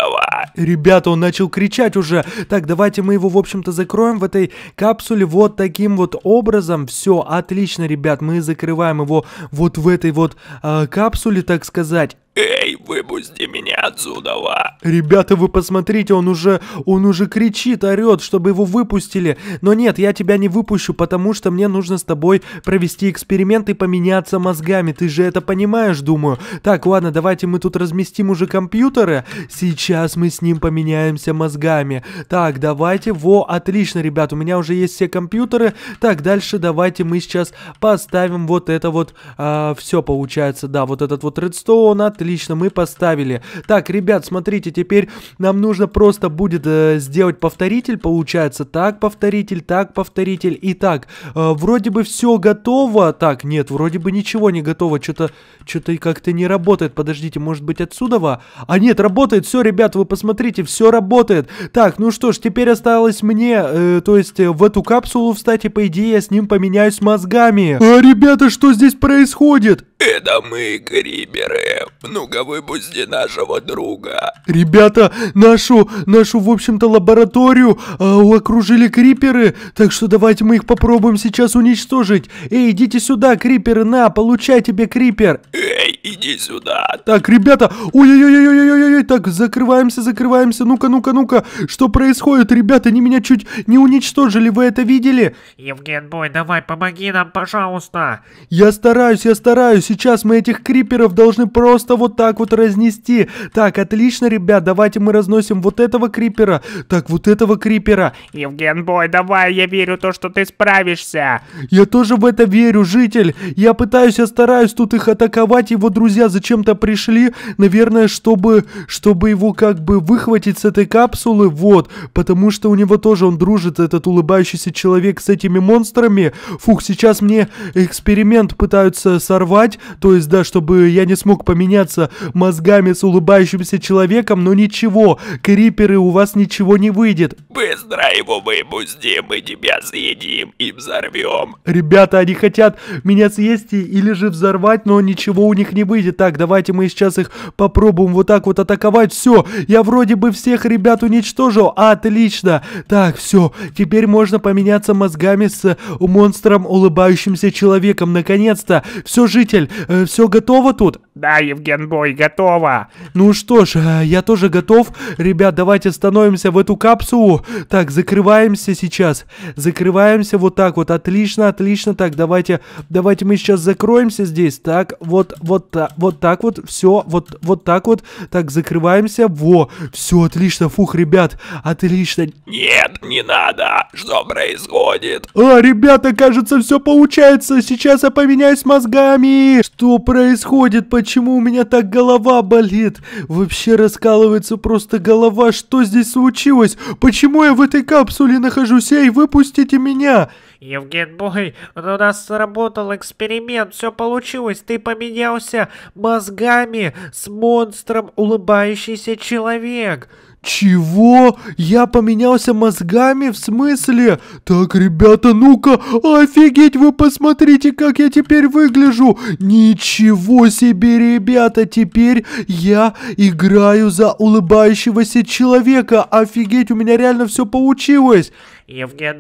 Ребята, он начал кричать уже. Так, давайте мы его, в общем-то, закроем в этой капсуле вот таким вот образом. Все, отлично, ребят. Мы закрываем его вот в этой вот э, капсуле, так сказать. Эй, выпусти меня отсюда! Ребята, вы посмотрите, он уже, он уже кричит, орет, чтобы его выпустили. Но нет, я тебя не выпущу, потому что мне нужно с тобой провести эксперимент и поменяться мозгами. Ты же это понимаешь, думаю. Так, ладно, давайте мы тут разместим уже компьютеры. Сейчас мы с ним поменяемся мозгами. Так, давайте, во, отлично, ребят, у меня уже есть все компьютеры. Так, дальше давайте мы сейчас поставим вот это вот, э, а, все получается, да, вот этот вот редстоун, отлично отлично, мы поставили. Так, ребят, смотрите, теперь нам нужно просто будет э, сделать повторитель, получается. Так, повторитель, так, повторитель и так. Э, вроде бы все готово. Так, нет, вроде бы ничего не готово. Что-то что-то как-то не работает. Подождите, может быть отсюда? -во? А нет, работает. Все, ребят, вы посмотрите, все работает. Так, ну что ж, теперь осталось мне, э, то есть э, в эту капсулу встать и по идее я с ним поменяюсь мозгами. А, ребята, что здесь происходит? Это мы, гриберы. Ну, ну-ка выпусти нашего друга. Ребята, нашу, нашу, в общем-то, лабораторию э, окружили криперы, так что давайте мы их попробуем сейчас уничтожить. Эй, идите сюда, криперы, на, получай тебе крипер. Эй, иди сюда. Так, ребята, ой-ой-ой-ой-ой-ой, так, закрываемся, закрываемся, ну-ка, ну-ка, ну-ка, что происходит, ребята, они меня чуть не уничтожили, вы это видели? Евген Бой, давай, помоги нам, пожалуйста. Я стараюсь, я стараюсь, сейчас мы этих криперов должны просто вот вот так вот разнести. Так, отлично, ребят, давайте мы разносим вот этого крипера. Так, вот этого крипера. Евген Бой, давай, я верю то, что ты справишься. Я тоже в это верю, житель. Я пытаюсь, я стараюсь тут их атаковать. Его друзья зачем-то пришли. Наверное, чтобы, чтобы его как бы выхватить с этой капсулы. Вот, потому что у него тоже он дружит, этот улыбающийся человек с этими монстрами. Фух, сейчас мне эксперимент пытаются сорвать. То есть, да, чтобы я не смог поменяться бороться мозгами с улыбающимся человеком, но ничего, криперы, у вас ничего не выйдет. Быстро его выпусти, мы тебя съедим и взорвем. Ребята, они хотят меня съесть или же взорвать, но ничего у них не выйдет. Так, давайте мы сейчас их попробуем вот так вот атаковать. Все, я вроде бы всех ребят уничтожил. Отлично. Так, все, теперь можно поменяться мозгами с э, монстром улыбающимся человеком. Наконец-то. Все, житель, э, все готово тут? Да, Евген Бой, готово. Ну что ж, э, я тоже готов. Ребят, давайте становимся в эту капсулу. Так, закрываемся сейчас. Закрываемся вот так вот. Отлично, отлично. Так, давайте, давайте мы сейчас закроемся здесь. Так, вот, вот, вот так вот. Все, вот, вот так вот. Так, закрываемся. Во, все, отлично. Фух, ребят, отлично. Нет, не надо. Что происходит? А, ребята, кажется, все получается. Сейчас я поменяюсь мозгами. Что происходит? Почему? почему у меня так голова болит? Вообще раскалывается просто голова. Что здесь случилось? Почему я в этой капсуле нахожусь? Эй, выпустите меня! Евген Бой, ну, у нас сработал эксперимент, все получилось, ты поменялся мозгами с монстром улыбающийся человек. Чего? Я поменялся мозгами? В смысле? Так, ребята, ну-ка, офигеть, вы посмотрите, как я теперь выгляжу. Ничего себе, ребята, теперь я играю за улыбающегося человека. Офигеть, у меня реально все получилось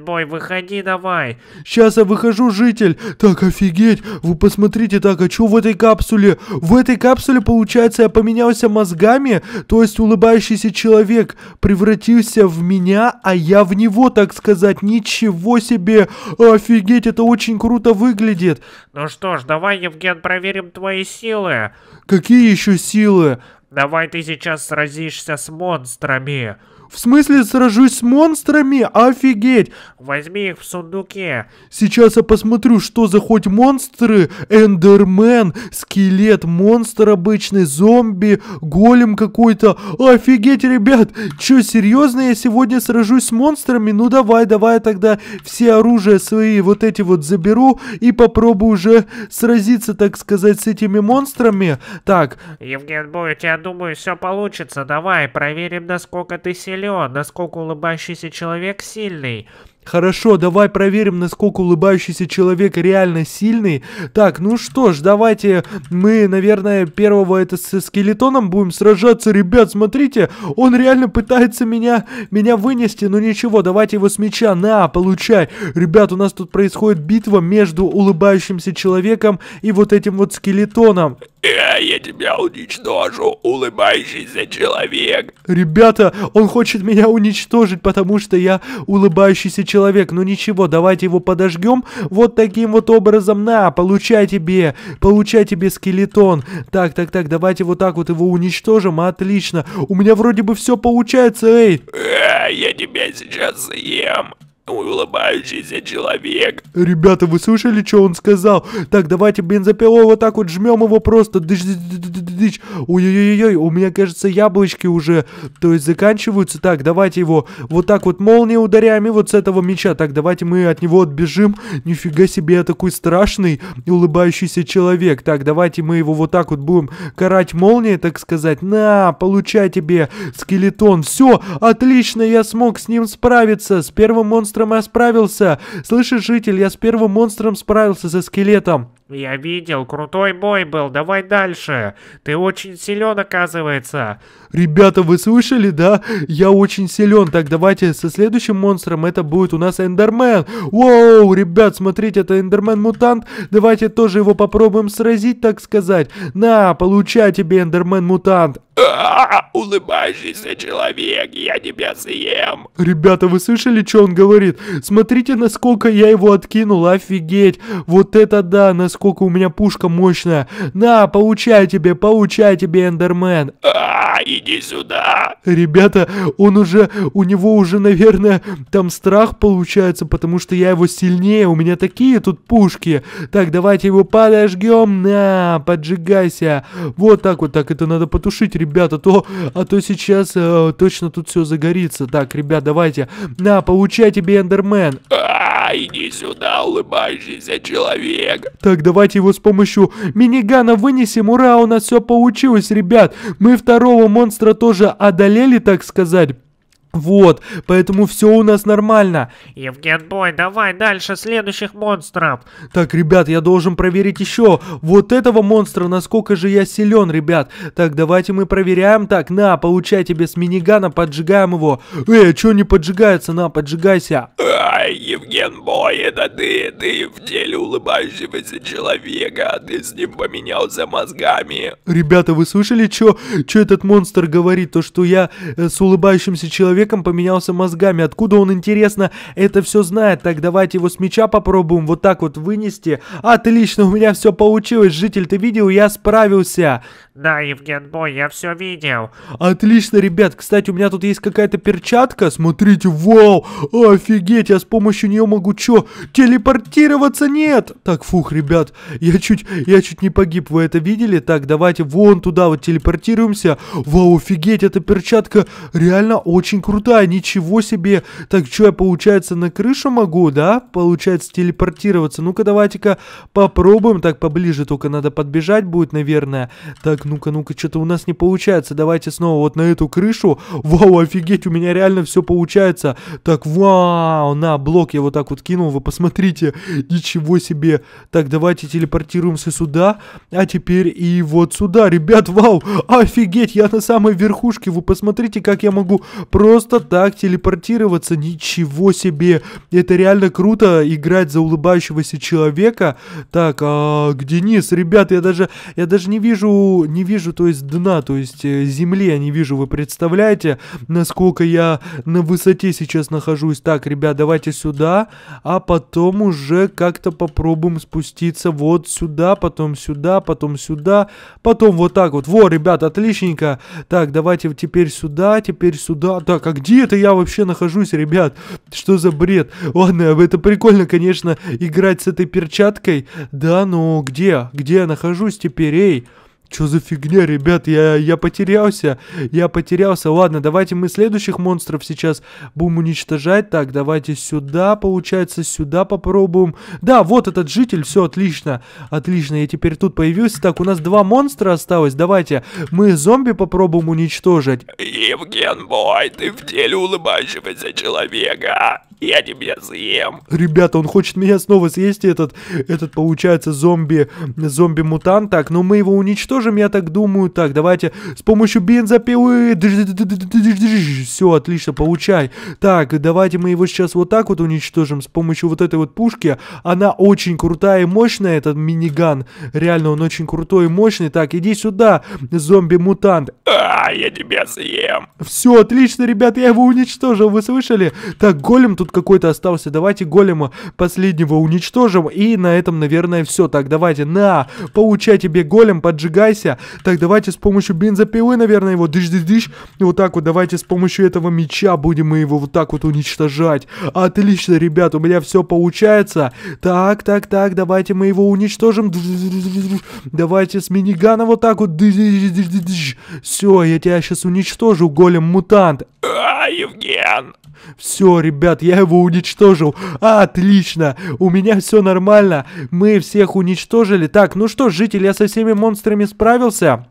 бой выходи давай. Сейчас я выхожу, житель. Так, офигеть. Вы посмотрите, так, а что в этой капсуле? В этой капсуле, получается, я поменялся мозгами, то есть улыбающийся человек превратился в меня, а я в него, так сказать. Ничего себе. Офигеть, это очень круто выглядит. Ну что ж, давай, Евген, проверим твои силы. Какие еще силы? Давай ты сейчас сразишься с монстрами. В смысле сражусь с монстрами? Офигеть! Возьми их в сундуке. Сейчас я посмотрю, что за хоть монстры. Эндермен, скелет, монстр обычный, зомби, голем какой-то. Офигеть, ребят! Чё, серьезно я сегодня сражусь с монстрами? Ну давай, давай тогда все оружие свои вот эти вот заберу и попробую уже сразиться, так сказать, с этими монстрами. Так. Евген Бой, я думаю, все получится. Давай, проверим, насколько ты силен миллион, насколько улыбающийся человек сильный. Хорошо, давай проверим, насколько улыбающийся человек реально сильный. Так, ну что ж, давайте мы, наверное, первого это со скелетоном будем сражаться. Ребят, смотрите, он реально пытается меня, меня вынести. Но ничего, давайте его с меча. На, получай. Ребят, у нас тут происходит битва между улыбающимся человеком и вот этим вот скелетоном. Э, я тебя уничтожу, улыбающийся человек. Ребята, он хочет меня уничтожить, потому что я улыбающийся человек человек, ну ничего, давайте его подожгем вот таким вот образом, на, получай тебе, получай тебе скелетон. Так, так, так, давайте вот так вот его уничтожим, отлично. У меня вроде бы все получается, эй. Э, я тебя сейчас съем улыбающийся человек. Ребята, вы слышали, что он сказал? Так, давайте бензопилой вот так вот жмем его просто. Дыш, дыш, дыш, дыш. Ой-ой-ой, у меня, кажется, яблочки уже, то есть заканчиваются. Так, давайте его вот так вот молнией ударяем и вот с этого меча. Так, давайте мы от него отбежим. Нифига себе, я такой страшный улыбающийся человек. Так, давайте мы его вот так вот будем карать молнией, так сказать. На, получай тебе, скелетон. Все, отлично, я смог с ним справиться, с первым монстром монстром я справился! Слышишь, житель, я с первым монстром справился, со скелетом!» Я видел, крутой бой был, давай дальше. Ты очень силен, оказывается. Ребята, вы слышали, да? Я очень силен. Так, давайте со следующим монстром это будет у нас Эндермен. Воу, ребят, смотрите, это Эндермен-мутант. Давайте тоже его попробуем сразить, так сказать. На, получай тебе, Эндермен-мутант. А, улыбающийся человек, я тебя съем. Ребята, вы слышали, что он говорит? Смотрите, насколько я его откинул, офигеть. Вот это да, насколько сколько у меня пушка мощная. На, получай тебе, получай тебе, Эндермен. А, иди сюда. Ребята, он уже, у него уже, наверное, там страх получается, потому что я его сильнее. У меня такие тут пушки. Так, давайте его подожгем. На, поджигайся. Вот так вот, так это надо потушить, ребята. То, а то сейчас э, точно тут все загорится. Так, ребят, давайте. На, получай тебе, Эндермен. А, иди сюда, улыбающийся человек!» «Так, давайте его с помощью минигана вынесем! Ура, у нас все получилось, ребят! Мы второго монстра тоже одолели, так сказать!» Вот, поэтому все у нас нормально. Евген давай дальше следующих монстров. Так, ребят, я должен проверить еще вот этого монстра, насколько же я силен, ребят. Так, давайте мы проверяем. Так, на, получай тебе с минигана, поджигаем его. Эй, а что не поджигается? На, поджигайся. Ай, в бой это ты, ты в теле улыбающегося человека, а ты с ним поменялся мозгами. Ребята, вы слышали, что этот монстр говорит? То, что я э, с улыбающимся человеком поменялся мозгами. Откуда он, интересно, это все знает? Так, давайте его с мяча попробуем вот так вот вынести. Отлично, у меня все получилось, житель, ты видел, я справился. Да, Евгенбой, я все видел. Отлично, ребят. Кстати, у меня тут есть какая-то перчатка. Смотрите, вау! Офигеть, я с помощью нее могу что? Телепортироваться нет! Так, фух, ребят, я чуть, я чуть не погиб. Вы это видели? Так, давайте вон туда вот телепортируемся. Вау, офигеть, эта перчатка реально очень крутая. Ничего себе. Так, что я, получается, на крышу могу, да? Получается, телепортироваться. Ну-ка, давайте-ка попробуем. Так, поближе только надо подбежать будет, наверное. Так, ну-ка, ну-ка, что-то у нас не получается. Давайте снова вот на эту крышу. Вау, офигеть, у меня реально все получается. Так, вау, на блок я вот так вот кинул, вы посмотрите. Ничего себе. Так, давайте телепортируемся сюда, а теперь и вот сюда. Ребят, вау, офигеть, я на самой верхушке. Вы посмотрите, как я могу просто так телепортироваться. Ничего себе. Это реально круто играть за улыбающегося человека. Так, а, где Денис, ребят, я даже, я даже не вижу, не вижу, то есть дна, то есть э, земли я не вижу. Вы представляете, насколько я на высоте сейчас нахожусь? Так, ребят, давайте сюда, а потом уже как-то попробуем спуститься вот сюда, потом сюда, потом сюда, потом вот так вот. Во, ребят, отличненько. Так, давайте теперь сюда, теперь сюда. Так, а где это я вообще нахожусь, ребят? Что за бред? Ладно, это прикольно, конечно, играть с этой перчаткой. Да, но где? Где я нахожусь теперь? Эй! Чё за фигня, ребят? Я, я потерялся. Я потерялся. Ладно, давайте мы следующих монстров сейчас будем уничтожать. Так, давайте сюда, получается, сюда попробуем. Да, вот этот житель. Все отлично. Отлично, я теперь тут появился. Так, у нас два монстра осталось. Давайте мы зомби попробуем уничтожить. Евген Бой, ты в деле улыбающегося человека. Я тебя съем. Ребята, он хочет меня снова съесть, этот, этот получается зомби, зомби-мутант. Так, но ну мы его уничтожим, я так думаю. Так, давайте с помощью бензопилы. Все, отлично, получай. Так, давайте мы его сейчас вот так вот уничтожим с помощью вот этой вот пушки. Она очень крутая и мощная, этот миниган. Реально, он очень крутой и мощный. Так, иди сюда, зомби-мутант. А, я тебя съем. Все, отлично, ребята, я его уничтожил, вы слышали? Так, голем тут тут какой-то остался. Давайте голема последнего уничтожим. И на этом, наверное, все. Так, давайте, на, получай тебе голем, поджигайся. Так, давайте с помощью бензопилы, наверное, его дыш-дыш-дыш. Вот так вот, давайте с помощью этого меча будем мы его вот так вот уничтожать. Отлично, ребят, у меня все получается. Так, так, так, давайте мы его уничтожим. Давайте с минигана вот так вот. Все, я тебя сейчас уничтожу, голем-мутант. А, Евген! Все, ребят, я его уничтожил. Отлично, у меня все нормально. Мы всех уничтожили. Так, ну что, житель, я со всеми монстрами справился?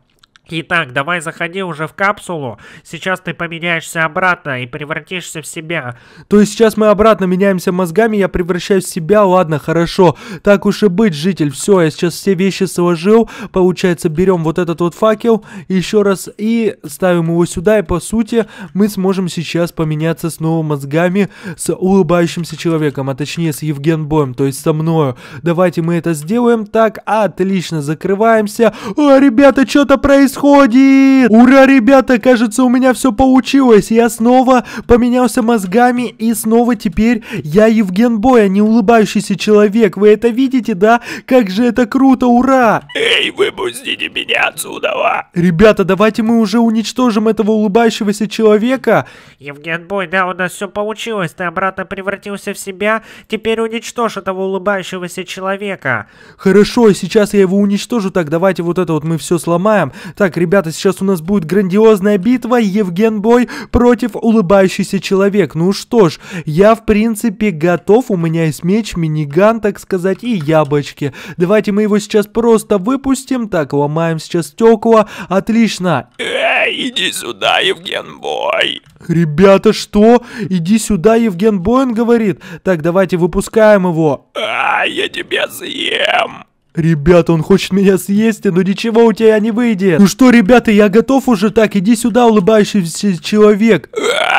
Итак, давай заходи уже в капсулу. Сейчас ты поменяешься обратно и превратишься в себя. То есть сейчас мы обратно меняемся мозгами, я превращаюсь в себя, ладно, хорошо. Так уж и быть, житель, все, я сейчас все вещи сложил. Получается, берем вот этот вот факел еще раз и ставим его сюда. И по сути, мы сможем сейчас поменяться снова мозгами с улыбающимся человеком, а точнее с Евген Боем, то есть со мною. Давайте мы это сделаем. Так, отлично, закрываемся. О, ребята, что-то происходит происходит? Ура, ребята, кажется, у меня все получилось. Я снова поменялся мозгами и снова теперь я Евген Бой, а не улыбающийся человек. Вы это видите, да? Как же это круто, ура! Эй, выпустите меня отсюда! А! Ребята, давайте мы уже уничтожим этого улыбающегося человека. Евген Бой, да, у нас все получилось. Ты обратно превратился в себя. Теперь уничтожь этого улыбающегося человека. Хорошо, сейчас я его уничтожу. Так, давайте вот это вот мы все сломаем. Так, Итак, ребята, сейчас у нас будет грандиозная битва Евген Бой против улыбающийся человек. Ну что ж, я в принципе готов. У меня есть меч, миниган, так сказать, и яблочки. Давайте мы его сейчас просто выпустим. Так, ломаем сейчас стекла. Отлично. Эй, иди сюда, Евген Бой. Ребята, что? Иди сюда, Евген Бой, он говорит. Так, давайте выпускаем его. А, я тебя съем. «Ребята, он хочет меня съесть, но ничего у тебя не выйдет!» «Ну что, ребята, я готов уже так, иди сюда, улыбающийся человек!»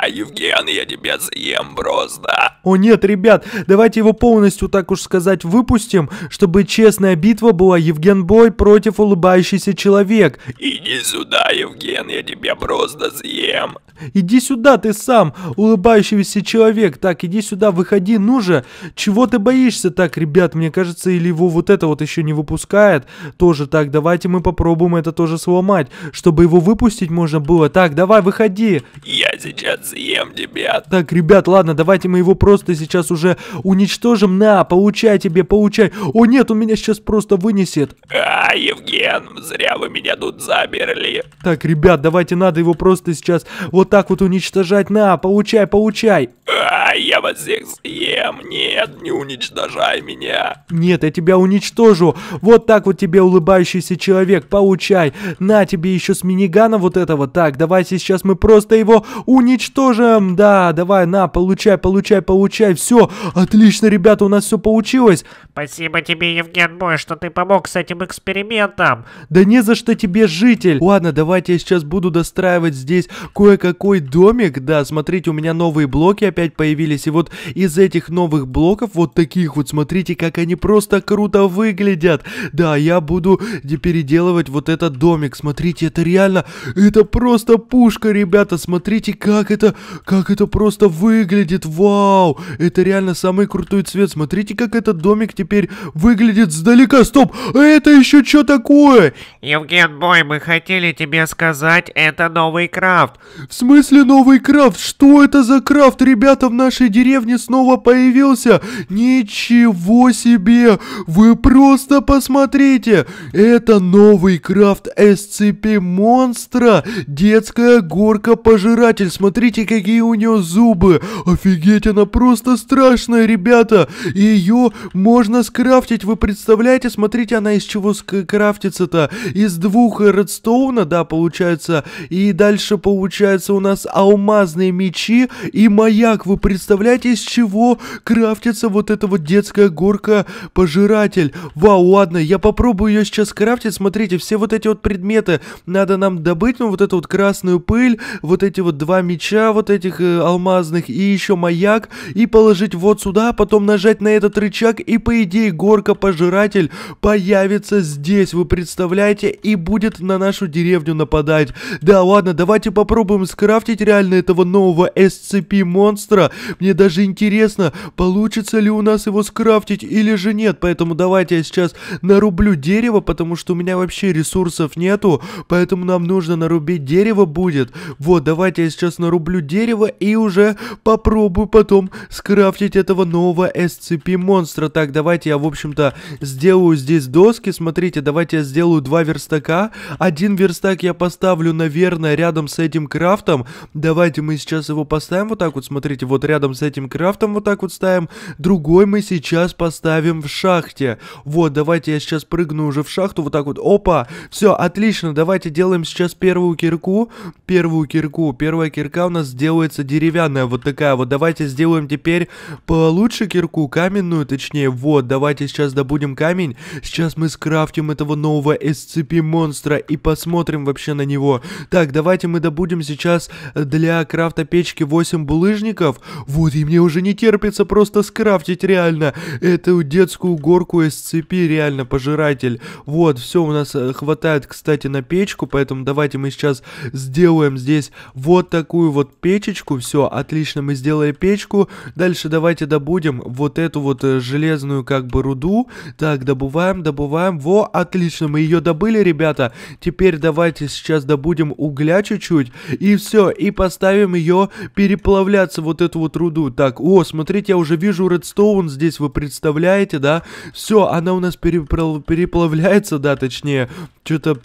Евген, я тебя съем просто. О нет, ребят, давайте его полностью, так уж сказать, выпустим, чтобы честная битва была Евген Бой против улыбающийся человек. Иди сюда, Евген, я тебя просто съем. Иди сюда, ты сам, улыбающийся человек. Так, иди сюда, выходи, ну же. Чего ты боишься так, ребят? Мне кажется, или его вот это вот еще не выпускает. Тоже так, давайте мы попробуем это тоже сломать, чтобы его выпустить можно было. Так, давай, выходи. Я сейчас съем тебя. Так, ребят, ладно, давайте мы его просто сейчас уже уничтожим. На, получай тебе, получай. О, нет, он меня сейчас просто вынесет. А, Евген, зря вы меня тут заберли. Так, ребят, давайте надо его просто сейчас вот так вот уничтожать. На, получай, получай. А, я вас всех съем. Нет, не уничтожай меня. Нет, я тебя уничтожу. Вот так вот тебе улыбающийся человек, получай. На тебе еще с минигана вот этого. Так, давайте сейчас мы просто его уничтожим уничтожим. Да, давай, на, получай, получай, получай. Все, отлично, ребята, у нас все получилось. Спасибо тебе, Евген Бой, что ты помог с этим экспериментом. Да не за что тебе, житель. Ладно, давайте я сейчас буду достраивать здесь кое-какой домик. Да, смотрите, у меня новые блоки опять появились. И вот из этих новых блоков, вот таких вот, смотрите, как они просто круто выглядят. Да, я буду переделывать вот этот домик. Смотрите, это реально, это просто пушка, ребята. Смотрите, как это это, как это просто выглядит, вау! Это реально самый крутой цвет, смотрите, как этот домик теперь выглядит сдалека. Стоп, а это еще что такое? Евген Бой, мы хотели тебе сказать, это новый крафт. В смысле новый крафт? Что это за крафт, ребята, в нашей деревне снова появился? Ничего себе, вы просто посмотрите, это новый крафт SCP-монстра, детская горка-пожиратель, смотрите, Смотрите, какие у нее зубы! Офигеть, она просто страшная, ребята! Ее можно скрафтить, вы представляете? Смотрите, она из чего скрафтится-то? Из двух редстоуна, да, получается. И дальше получается у нас алмазные мечи и маяк. Вы представляете, из чего крафтится вот эта вот детская горка-пожиратель? Вау, ладно, я попробую ее сейчас крафтить. Смотрите, все вот эти вот предметы надо нам добыть. Ну, вот эту вот красную пыль, вот эти вот два меча, вот этих э, алмазных и еще маяк, и положить вот сюда, а потом нажать на этот рычаг, и по идее горка-пожиратель появится здесь, вы представляете, и будет на нашу деревню нападать. Да, ладно, давайте попробуем скрафтить реально этого нового SCP-монстра. Мне даже интересно, получится ли у нас его скрафтить или же нет, поэтому давайте я сейчас нарублю дерево, потому что у меня вообще ресурсов нету, поэтому нам нужно нарубить дерево будет. Вот, давайте я сейчас нарублю нарублю дерева и уже попробую потом скрафтить этого нового SCP монстра. Так, давайте я, в общем-то, сделаю здесь доски. Смотрите, давайте я сделаю два верстака. Один верстак я поставлю, наверное, рядом с этим крафтом. Давайте мы сейчас его поставим вот так вот, смотрите, вот рядом с этим крафтом вот так вот ставим. Другой мы сейчас поставим в шахте. Вот, давайте я сейчас прыгну уже в шахту, вот так вот, опа. Все, отлично, давайте делаем сейчас первую кирку. Первую кирку. Первая кирка у нас нас делается деревянная вот такая. Вот давайте сделаем теперь получше кирку, каменную точнее. Вот, давайте сейчас добудем камень. Сейчас мы скрафтим этого нового SCP монстра и посмотрим вообще на него. Так, давайте мы добудем сейчас для крафта печки 8 булыжников. Вот, и мне уже не терпится просто скрафтить реально эту детскую горку SCP, реально пожиратель. Вот, все у нас э, хватает, кстати, на печку, поэтому давайте мы сейчас сделаем здесь вот такую вот печечку, все, отлично, мы сделали печку. Дальше давайте добудем вот эту вот э, железную как бы руду. Так, добываем, добываем. Во, отлично, мы ее добыли, ребята. Теперь давайте сейчас добудем угля чуть-чуть. И все, и поставим ее переплавляться, вот эту вот руду. Так, о, смотрите, я уже вижу редстоун здесь, вы представляете, да? Все, она у нас переплав... переплавляется, да, точнее. Что-то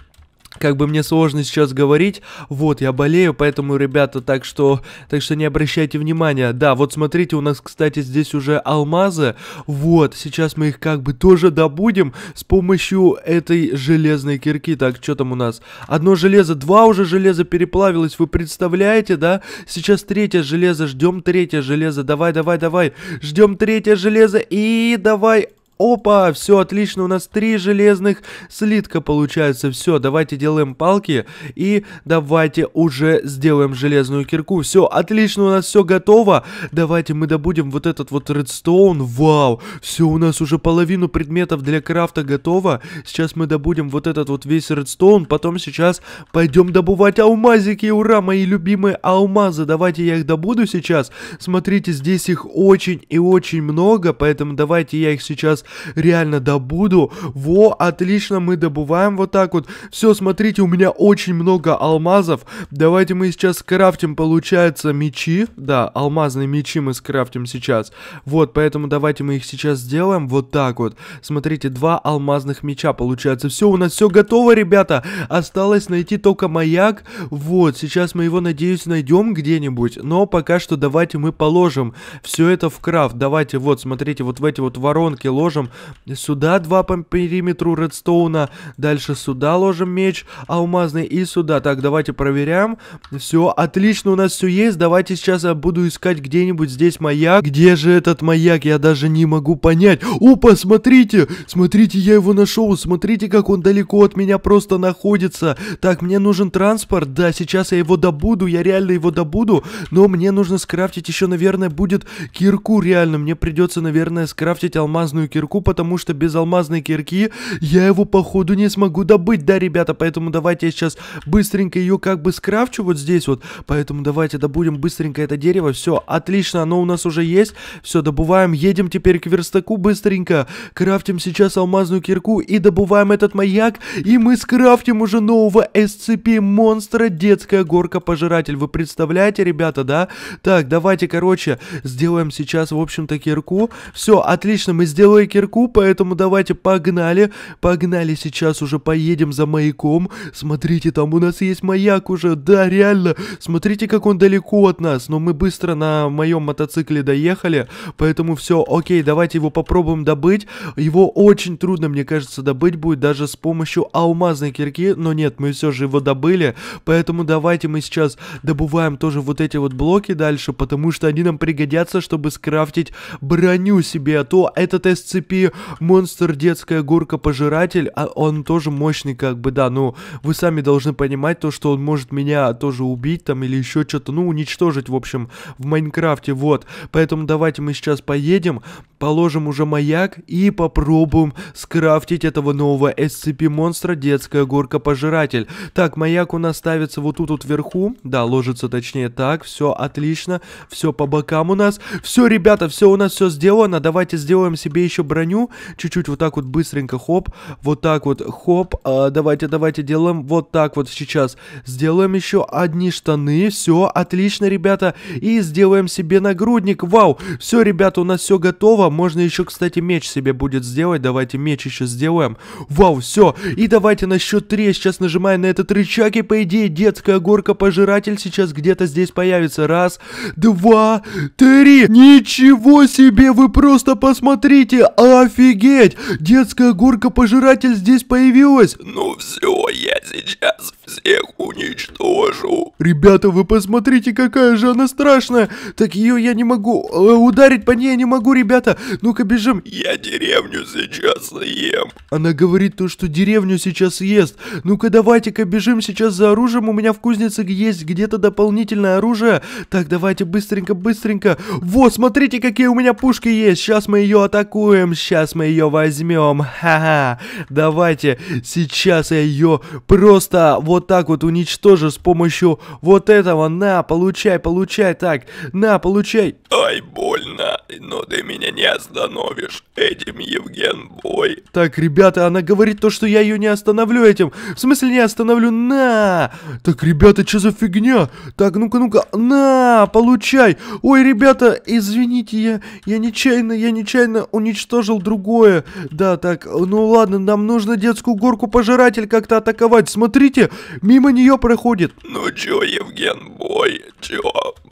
как бы мне сложно сейчас говорить, вот, я болею, поэтому, ребята, так что, так что не обращайте внимания, да, вот смотрите, у нас, кстати, здесь уже алмазы, вот, сейчас мы их как бы тоже добудем с помощью этой железной кирки, так, что там у нас, одно железо, два уже железа переплавилось, вы представляете, да, сейчас третье железо, ждем третье железо, давай, давай, давай, ждем третье железо и давай, Опа, все отлично, у нас три железных слитка получается. Все, давайте делаем палки и давайте уже сделаем железную кирку. Все, отлично, у нас все готово. Давайте мы добудем вот этот вот редстоун. Вау, все, у нас уже половину предметов для крафта готово. Сейчас мы добудем вот этот вот весь редстоун. Потом сейчас пойдем добывать алмазики. Ура, мои любимые алмазы. Давайте я их добуду сейчас. Смотрите, здесь их очень и очень много, поэтому давайте я их сейчас Реально добуду. Во, отлично, мы добываем вот так вот. Все, смотрите, у меня очень много алмазов. Давайте мы сейчас скрафтим, получается, мечи. Да, алмазные мечи мы скрафтим сейчас. Вот, поэтому давайте мы их сейчас сделаем вот так вот. Смотрите, два алмазных меча получается. Все, у нас все готово, ребята. Осталось найти только маяк. Вот, сейчас мы его, надеюсь, найдем где-нибудь. Но пока что давайте мы положим все это в крафт. Давайте, вот, смотрите, вот в эти вот воронки ложим ложим. Сюда два по периметру редстоуна. Дальше сюда ложим меч алмазный и сюда. Так, давайте проверяем. Все, отлично, у нас все есть. Давайте сейчас я буду искать где-нибудь здесь маяк. Где же этот маяк? Я даже не могу понять. Опа, смотрите! Смотрите, я его нашел. Смотрите, как он далеко от меня просто находится. Так, мне нужен транспорт. Да, сейчас я его добуду. Я реально его добуду. Но мне нужно скрафтить еще, наверное, будет кирку реально. Мне придется, наверное, скрафтить алмазную кирку кирку, потому что без алмазной кирки я его походу не смогу добыть, да, ребята? Поэтому давайте я сейчас быстренько ее как бы скрафчу вот здесь вот. Поэтому давайте добудем быстренько это дерево. Все, отлично, оно у нас уже есть. Все, добываем, едем теперь к верстаку быстренько. Крафтим сейчас алмазную кирку и добываем этот маяк. И мы скрафтим уже нового SCP монстра детская горка-пожиратель. Вы представляете, ребята, да? Так, давайте, короче, сделаем сейчас, в общем-то, кирку. Все, отлично, мы сделаем кирку, поэтому давайте погнали. Погнали, сейчас уже поедем за маяком. Смотрите, там у нас есть маяк уже. Да, реально. Смотрите, как он далеко от нас. Но мы быстро на моем мотоцикле доехали. Поэтому все, окей, давайте его попробуем добыть. Его очень трудно, мне кажется, добыть будет даже с помощью алмазной кирки. Но нет, мы все же его добыли. Поэтому давайте мы сейчас добываем тоже вот эти вот блоки дальше, потому что они нам пригодятся, чтобы скрафтить броню себе. А то этот SCP принципе, монстр детская горка-пожиратель, а он тоже мощный, как бы, да, но вы сами должны понимать то, что он может меня тоже убить там или еще что-то, ну, уничтожить, в общем, в Майнкрафте, вот. Поэтому давайте мы сейчас поедем, положим уже маяк и попробуем скрафтить этого нового SCP-монстра детская горка-пожиратель. Так, маяк у нас ставится вот тут вот вверху, да, ложится точнее так, все отлично, все по бокам у нас, все, ребята, все у нас все сделано, давайте сделаем себе еще броню, чуть-чуть вот так вот быстренько, хоп, вот так вот, хоп, а, давайте, давайте делаем вот так вот сейчас, сделаем еще одни штаны, все, отлично, ребята, и сделаем себе нагрудник, вау, все, ребята, у нас все готово, можно еще, кстати, меч себе будет сделать, давайте меч еще сделаем, вау, все, и давайте на счет 3, сейчас нажимаю на этот рычаг, и по идее детская горка-пожиратель сейчас где-то здесь появится, раз, два, три, ничего себе, вы просто посмотрите, Офигеть! Детская горка-пожиратель здесь появилась! Ну все, я сейчас всех уничтожу! Ребята, вы посмотрите, какая же она страшная! Так ее я не могу, э, ударить по ней я не могу, ребята! Ну-ка бежим! Я деревню сейчас съем! Она говорит то, что деревню сейчас съест. Ну-ка давайте-ка бежим сейчас за оружием, у меня в кузнице есть где-то дополнительное оружие. Так, давайте быстренько, быстренько. Вот, смотрите, какие у меня пушки есть, сейчас мы ее атакуем сейчас мы ее возьмем. Ха-ха. Давайте сейчас я ее просто вот так вот уничтожу с помощью вот этого. На, получай, получай. Так, на, получай. Ай, больно. Но ну, ты меня не остановишь этим, Евген Бой. Так, ребята, она говорит то, что я ее не остановлю этим. В смысле не остановлю? На! Так, ребята, что за фигня? Так, ну-ка, ну-ка. На, получай. Ой, ребята, извините, я, я нечаянно, я нечаянно уничтожил уничтожил другое. Да, так, ну ладно, нам нужно детскую горку пожиратель как-то атаковать. Смотрите, мимо нее проходит. Ну чё, Евген, бой, чё,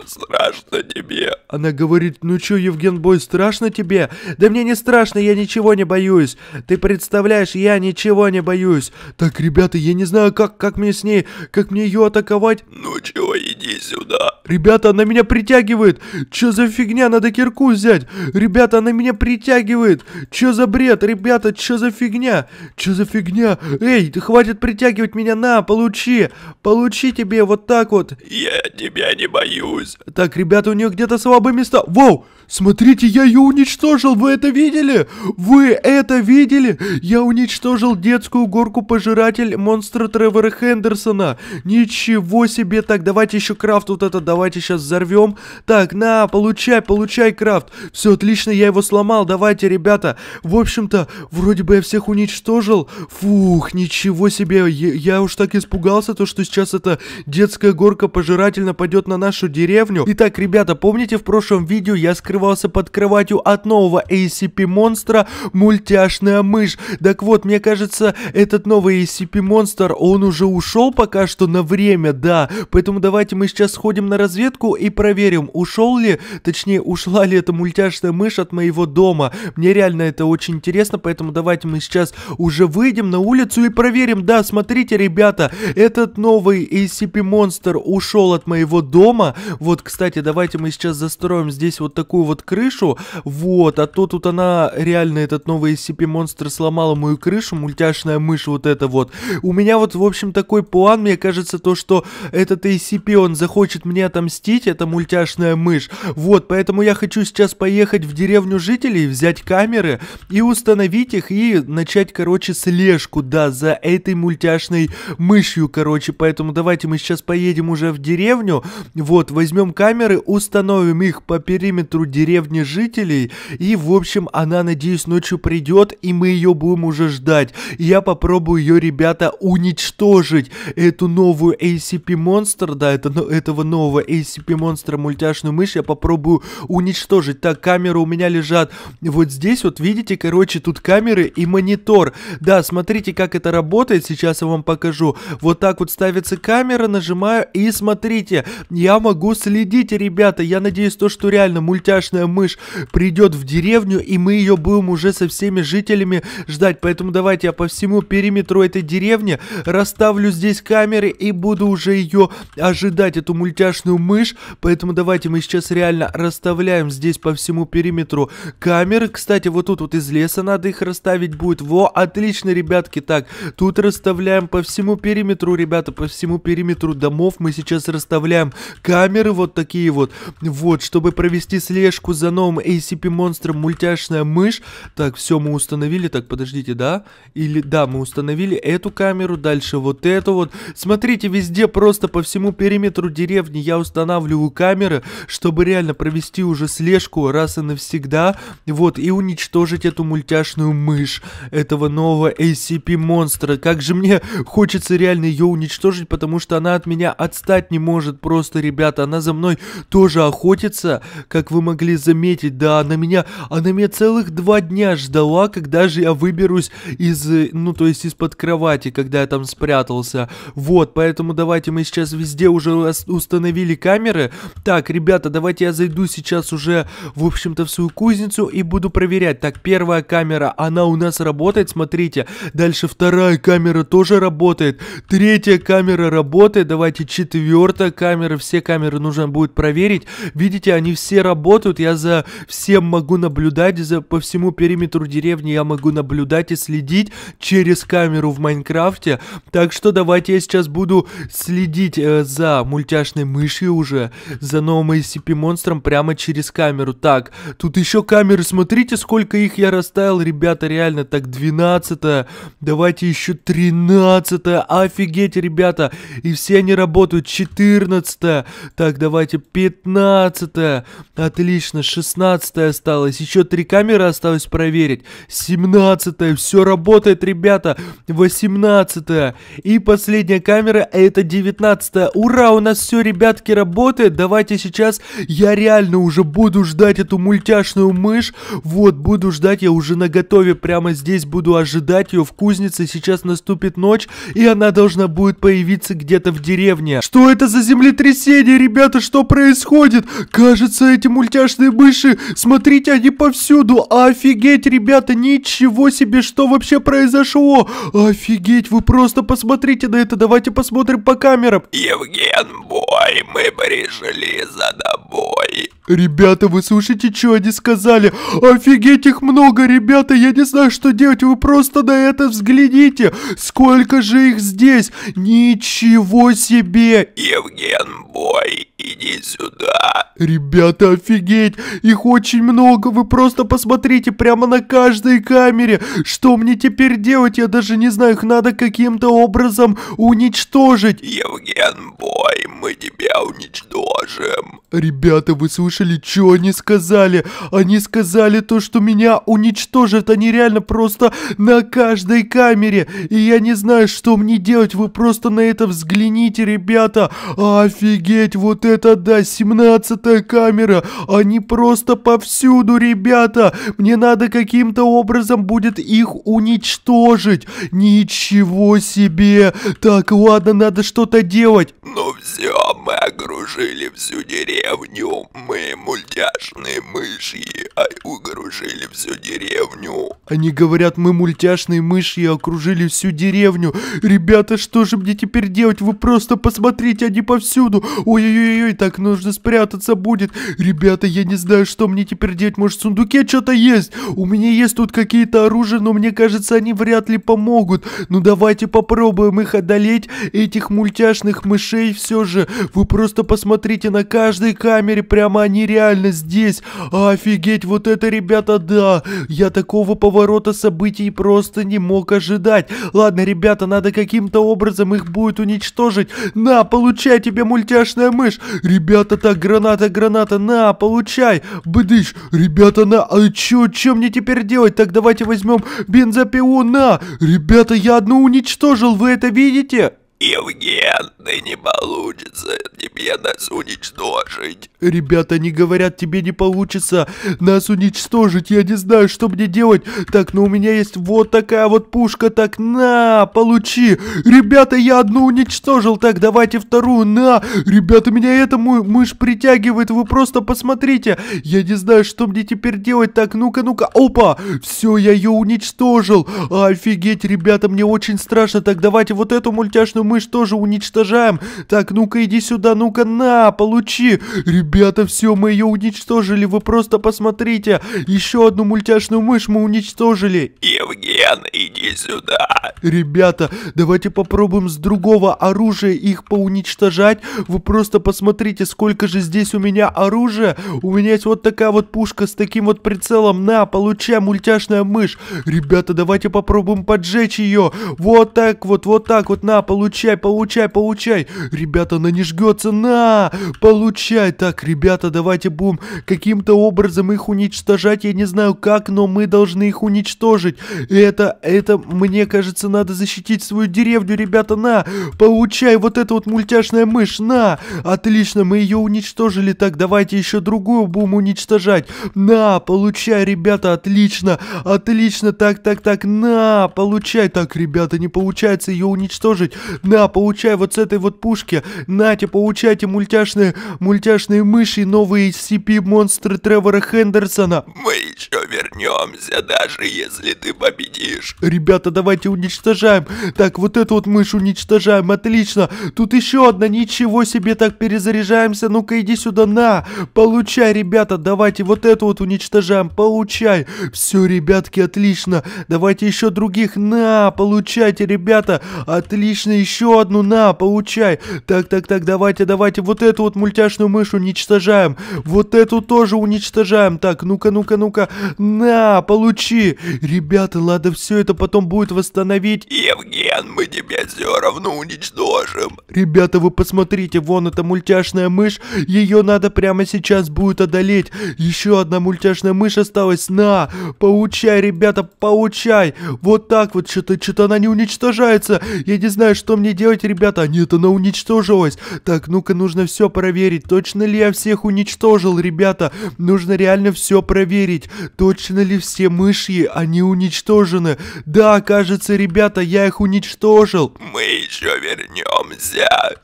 страшно тебе? Она говорит, ну чё, Евген, бой, страшно тебе? Да мне не страшно, я ничего не боюсь. Ты представляешь, я ничего не боюсь. Так, ребята, я не знаю, как, как мне с ней, как мне ее атаковать. Ну чё, иди Иди сюда. Ребята, она меня притягивает. Че за фигня? Надо кирку взять. Ребята, она меня притягивает. Че за бред? Ребята, че за фигня? Че за фигня? Эй, хватит притягивать меня на, получи. Получи тебе вот так вот. Я тебя не боюсь. Так, ребята, у нее где-то слабые места. Воу! Смотрите, я ее уничтожил, вы это видели? Вы это видели? Я уничтожил детскую горку-пожиратель монстра Тревора Хендерсона. Ничего себе, так, давайте еще крафт вот это, давайте сейчас взорвем. Так, на, получай, получай крафт. Все, отлично, я его сломал, давайте, ребята. В общем-то, вроде бы я всех уничтожил. Фух, ничего себе, я, я уж так испугался, то что сейчас эта детская горка-пожиратель нападет на нашу деревню. Итак, ребята, помните в прошлом видео я скрывал скрывался под кроватью от нового ACP-монстра мультяшная мышь. Так вот, мне кажется, этот новый ACP-монстр, он уже ушел пока что на время, да. Поэтому давайте мы сейчас сходим на разведку и проверим, ушел ли, точнее, ушла ли эта мультяшная мышь от моего дома. Мне реально это очень интересно, поэтому давайте мы сейчас уже выйдем на улицу и проверим. Да, смотрите, ребята, этот новый ACP-монстр ушел от моего дома. Вот, кстати, давайте мы сейчас застроим здесь вот такую вот крышу, вот, а то тут она, реально, этот новый SCP-монстр сломала мою крышу, мультяшная мышь вот эта вот. У меня вот, в общем, такой план, мне кажется, то, что этот SCP, он захочет мне отомстить, эта мультяшная мышь. Вот, поэтому я хочу сейчас поехать в деревню жителей, взять камеры и установить их, и начать, короче, слежку, да, за этой мультяшной мышью, короче. Поэтому давайте мы сейчас поедем уже в деревню, вот, возьмем камеры, установим их по периметру деревни, деревни жителей. И, в общем, она, надеюсь, ночью придет, и мы ее будем уже ждать. И я попробую ее, ребята, уничтожить. Эту новую ACP монстр, да, это, но этого нового ACP монстра мультяшную мышь я попробую уничтожить. Так, камеры у меня лежат вот здесь, вот видите, короче, тут камеры и монитор. Да, смотрите, как это работает, сейчас я вам покажу. Вот так вот ставится камера, нажимаю и смотрите, я могу следить, ребята. Я надеюсь, то, что реально мультяш полномочная мышь придет в деревню, и мы ее будем уже со всеми жителями ждать. Поэтому давайте я по всему периметру этой деревни расставлю здесь камеры и буду уже ее ожидать, эту мультяшную мышь. Поэтому давайте мы сейчас реально расставляем здесь по всему периметру камеры. Кстати, вот тут вот из леса надо их расставить будет. Во, отлично, ребятки. Так, тут расставляем по всему периметру, ребята, по всему периметру домов. Мы сейчас расставляем камеры вот такие вот. Вот, чтобы провести слежку слежку за новым ACP-монстром мультяшная мышь. Так, все мы установили. Так, подождите, да? Или, да, мы установили эту камеру, дальше вот эту вот. Смотрите, везде просто по всему периметру деревни я устанавливаю камеры, чтобы реально провести уже слежку раз и навсегда. Вот, и уничтожить эту мультяшную мышь, этого нового ACP-монстра. Как же мне хочется реально ее уничтожить, потому что она от меня отстать не может. Просто, ребята, она за мной тоже охотится, как вы могли могли заметить, да, она меня, она меня целых два дня ждала, когда же я выберусь из, ну, то есть из-под кровати, когда я там спрятался. Вот, поэтому давайте мы сейчас везде уже установили камеры. Так, ребята, давайте я зайду сейчас уже, в общем-то, в свою кузницу и буду проверять. Так, первая камера, она у нас работает, смотрите. Дальше вторая камера тоже работает. Третья камера работает. Давайте четвертая камера. Все камеры нужно будет проверить. Видите, они все работают тут я за всем могу наблюдать, за по всему периметру деревни я могу наблюдать и следить через камеру в Майнкрафте. Так что давайте я сейчас буду следить э, за мультяшной мышью уже, за новым SCP-монстром прямо через камеру. Так, тут еще камеры, смотрите, сколько их я расставил, ребята, реально, так 12 -е. давайте еще 13 -е. офигеть, ребята, и все они работают, 14 -е. так, давайте 15 -е. отлично отлично, шестнадцатая осталась, еще три камеры осталось проверить, семнадцатая, все работает, ребята, восемнадцатая и последняя камера, это девятнадцатая, ура, у нас все, ребятки, работает, давайте сейчас, я реально уже буду ждать эту мультяшную мышь, вот, буду ждать, я уже наготове прямо здесь буду ожидать ее в кузнице, сейчас наступит ночь, и она должна будет появиться где-то в деревне. Что это за землетрясение, ребята, что происходит? Кажется, эти мультяшные страшные мыши! Смотрите, они повсюду! Офигеть, ребята, ничего себе, что вообще произошло! Офигеть, вы просто посмотрите на это, давайте посмотрим по камерам! Евген, бой, мы пришли за тобой! Ребята, вы слушаете, что они сказали? Офигеть, их много, ребята, я не знаю, что делать, вы просто на это взгляните. Сколько же их здесь? Ничего себе! Евген, бой, иди сюда. Ребята, офигеть, их очень много, вы просто посмотрите прямо на каждой камере. Что мне теперь делать? Я даже не знаю, их надо каким-то образом уничтожить. Евген, бой, мы тебя уничтожим. Ребята, вы слышите? слышали, что они сказали? Они сказали то, что меня уничтожат. Они реально просто на каждой камере. И я не знаю, что мне делать. Вы просто на это взгляните, ребята. Офигеть, вот это да, 17 камера. Они просто повсюду, ребята. Мне надо каким-то образом будет их уничтожить. Ничего себе. Так, ладно, надо что-то делать. Ну все, мы окружили всю деревню. Мы мы, мультяшные мыши, а окружили всю деревню. Они говорят, мы мультяшные мыши и окружили всю деревню. Ребята, что же мне теперь делать? Вы просто посмотрите, они повсюду. Ой-ой-ой, так нужно спрятаться будет. Ребята, я не знаю, что мне теперь делать. Может, в сундуке что-то есть? У меня есть тут какие-то оружия, но мне кажется, они вряд ли помогут. Ну давайте попробуем их одолеть, этих мультяшных мышей все же. Вы просто посмотрите на каждой камере, прямо они они реально здесь. Офигеть, вот это, ребята, да. Я такого поворота событий просто не мог ожидать. Ладно, ребята, надо каким-то образом их будет уничтожить. На, получай тебе мультяшная мышь. Ребята, так, граната, граната, на, получай. Бдыш, ребята, на, а чё, чё мне теперь делать? Так, давайте возьмем бензопилу, на. Ребята, я одну уничтожил, вы это видите? «Евген, ты не получится тебе нас уничтожить!» «Ребята, они говорят, тебе не получится нас уничтожить, я не знаю, что мне делать. Так, но ну, у меня есть вот такая вот пушка, так на, получи! Ребята, я одну уничтожил, так, давайте вторую, на! Ребята, меня это мышь притягивает, вы просто посмотрите! Я не знаю, что мне теперь делать, так, ну-ка, ну-ка, опа! Все, я ее уничтожил! Офигеть, ребята, мне очень страшно, так, давайте вот эту мультяшную мышь тоже уничтожаем. Так, ну-ка иди сюда, ну-ка на, получи. Ребята, все, мы ее уничтожили, вы просто посмотрите. Еще одну мультяшную мышь мы уничтожили. Евген, иди сюда. Ребята, давайте попробуем с другого оружия их поуничтожать. Вы просто посмотрите, сколько же здесь у меня оружия. У меня есть вот такая вот пушка с таким вот прицелом. На, получай, мультяшная мышь. Ребята, давайте попробуем поджечь ее. Вот так вот, вот так вот, на, получи получай, получай, получай. Ребята, она не жгется, на, получай. Так, ребята, давайте будем каким-то образом их уничтожать. Я не знаю как, но мы должны их уничтожить. Это, это, мне кажется, надо защитить свою деревню, ребята, на, получай. Вот эта вот мультяшная мышь, на. Отлично, мы ее уничтожили. Так, давайте еще другую будем уничтожать. На, получай, ребята, отлично, отлично. Так, так, так, на, получай. Так, ребята, не получается ее уничтожить на, получай вот с этой вот пушки, Натя, получайте мультяшные, мультяшные мыши, новые SCP-монстры Тревора Хендерсона. Мои еще вернемся, даже если ты победишь. Ребята, давайте уничтожаем. Так, вот эту вот мышь уничтожаем, отлично. Тут еще одна, ничего себе, так перезаряжаемся. Ну-ка, иди сюда, на. Получай, ребята, давайте вот эту вот уничтожаем, получай. Все, ребятки, отлично. Давайте еще других, на, получайте, ребята. Отлично, еще одну, на, получай. Так, так, так, давайте, давайте, вот эту вот мультяшную мышь уничтожаем. Вот эту тоже уничтожаем. Так, ну-ка, ну-ка, ну-ка. На, получи. Ребята, Лада все это потом будет восстановить. Евген, мы тебя все равно уничтожим. Ребята, вы посмотрите, вон эта мультяшная мышь. Ее надо прямо сейчас будет одолеть. Еще одна мультяшная мышь осталась. На, получай, ребята, получай. Вот так вот, что-то, что-то она не уничтожается. Я не знаю, что мне делать, ребята. Нет, она уничтожилась. Так, ну-ка, нужно все проверить. Точно ли я всех уничтожил, ребята? Нужно реально все проверить. Точно ли все мышьи, они уничтожены? Да, кажется, ребята, я их уничтожил. Мы еще вернемся.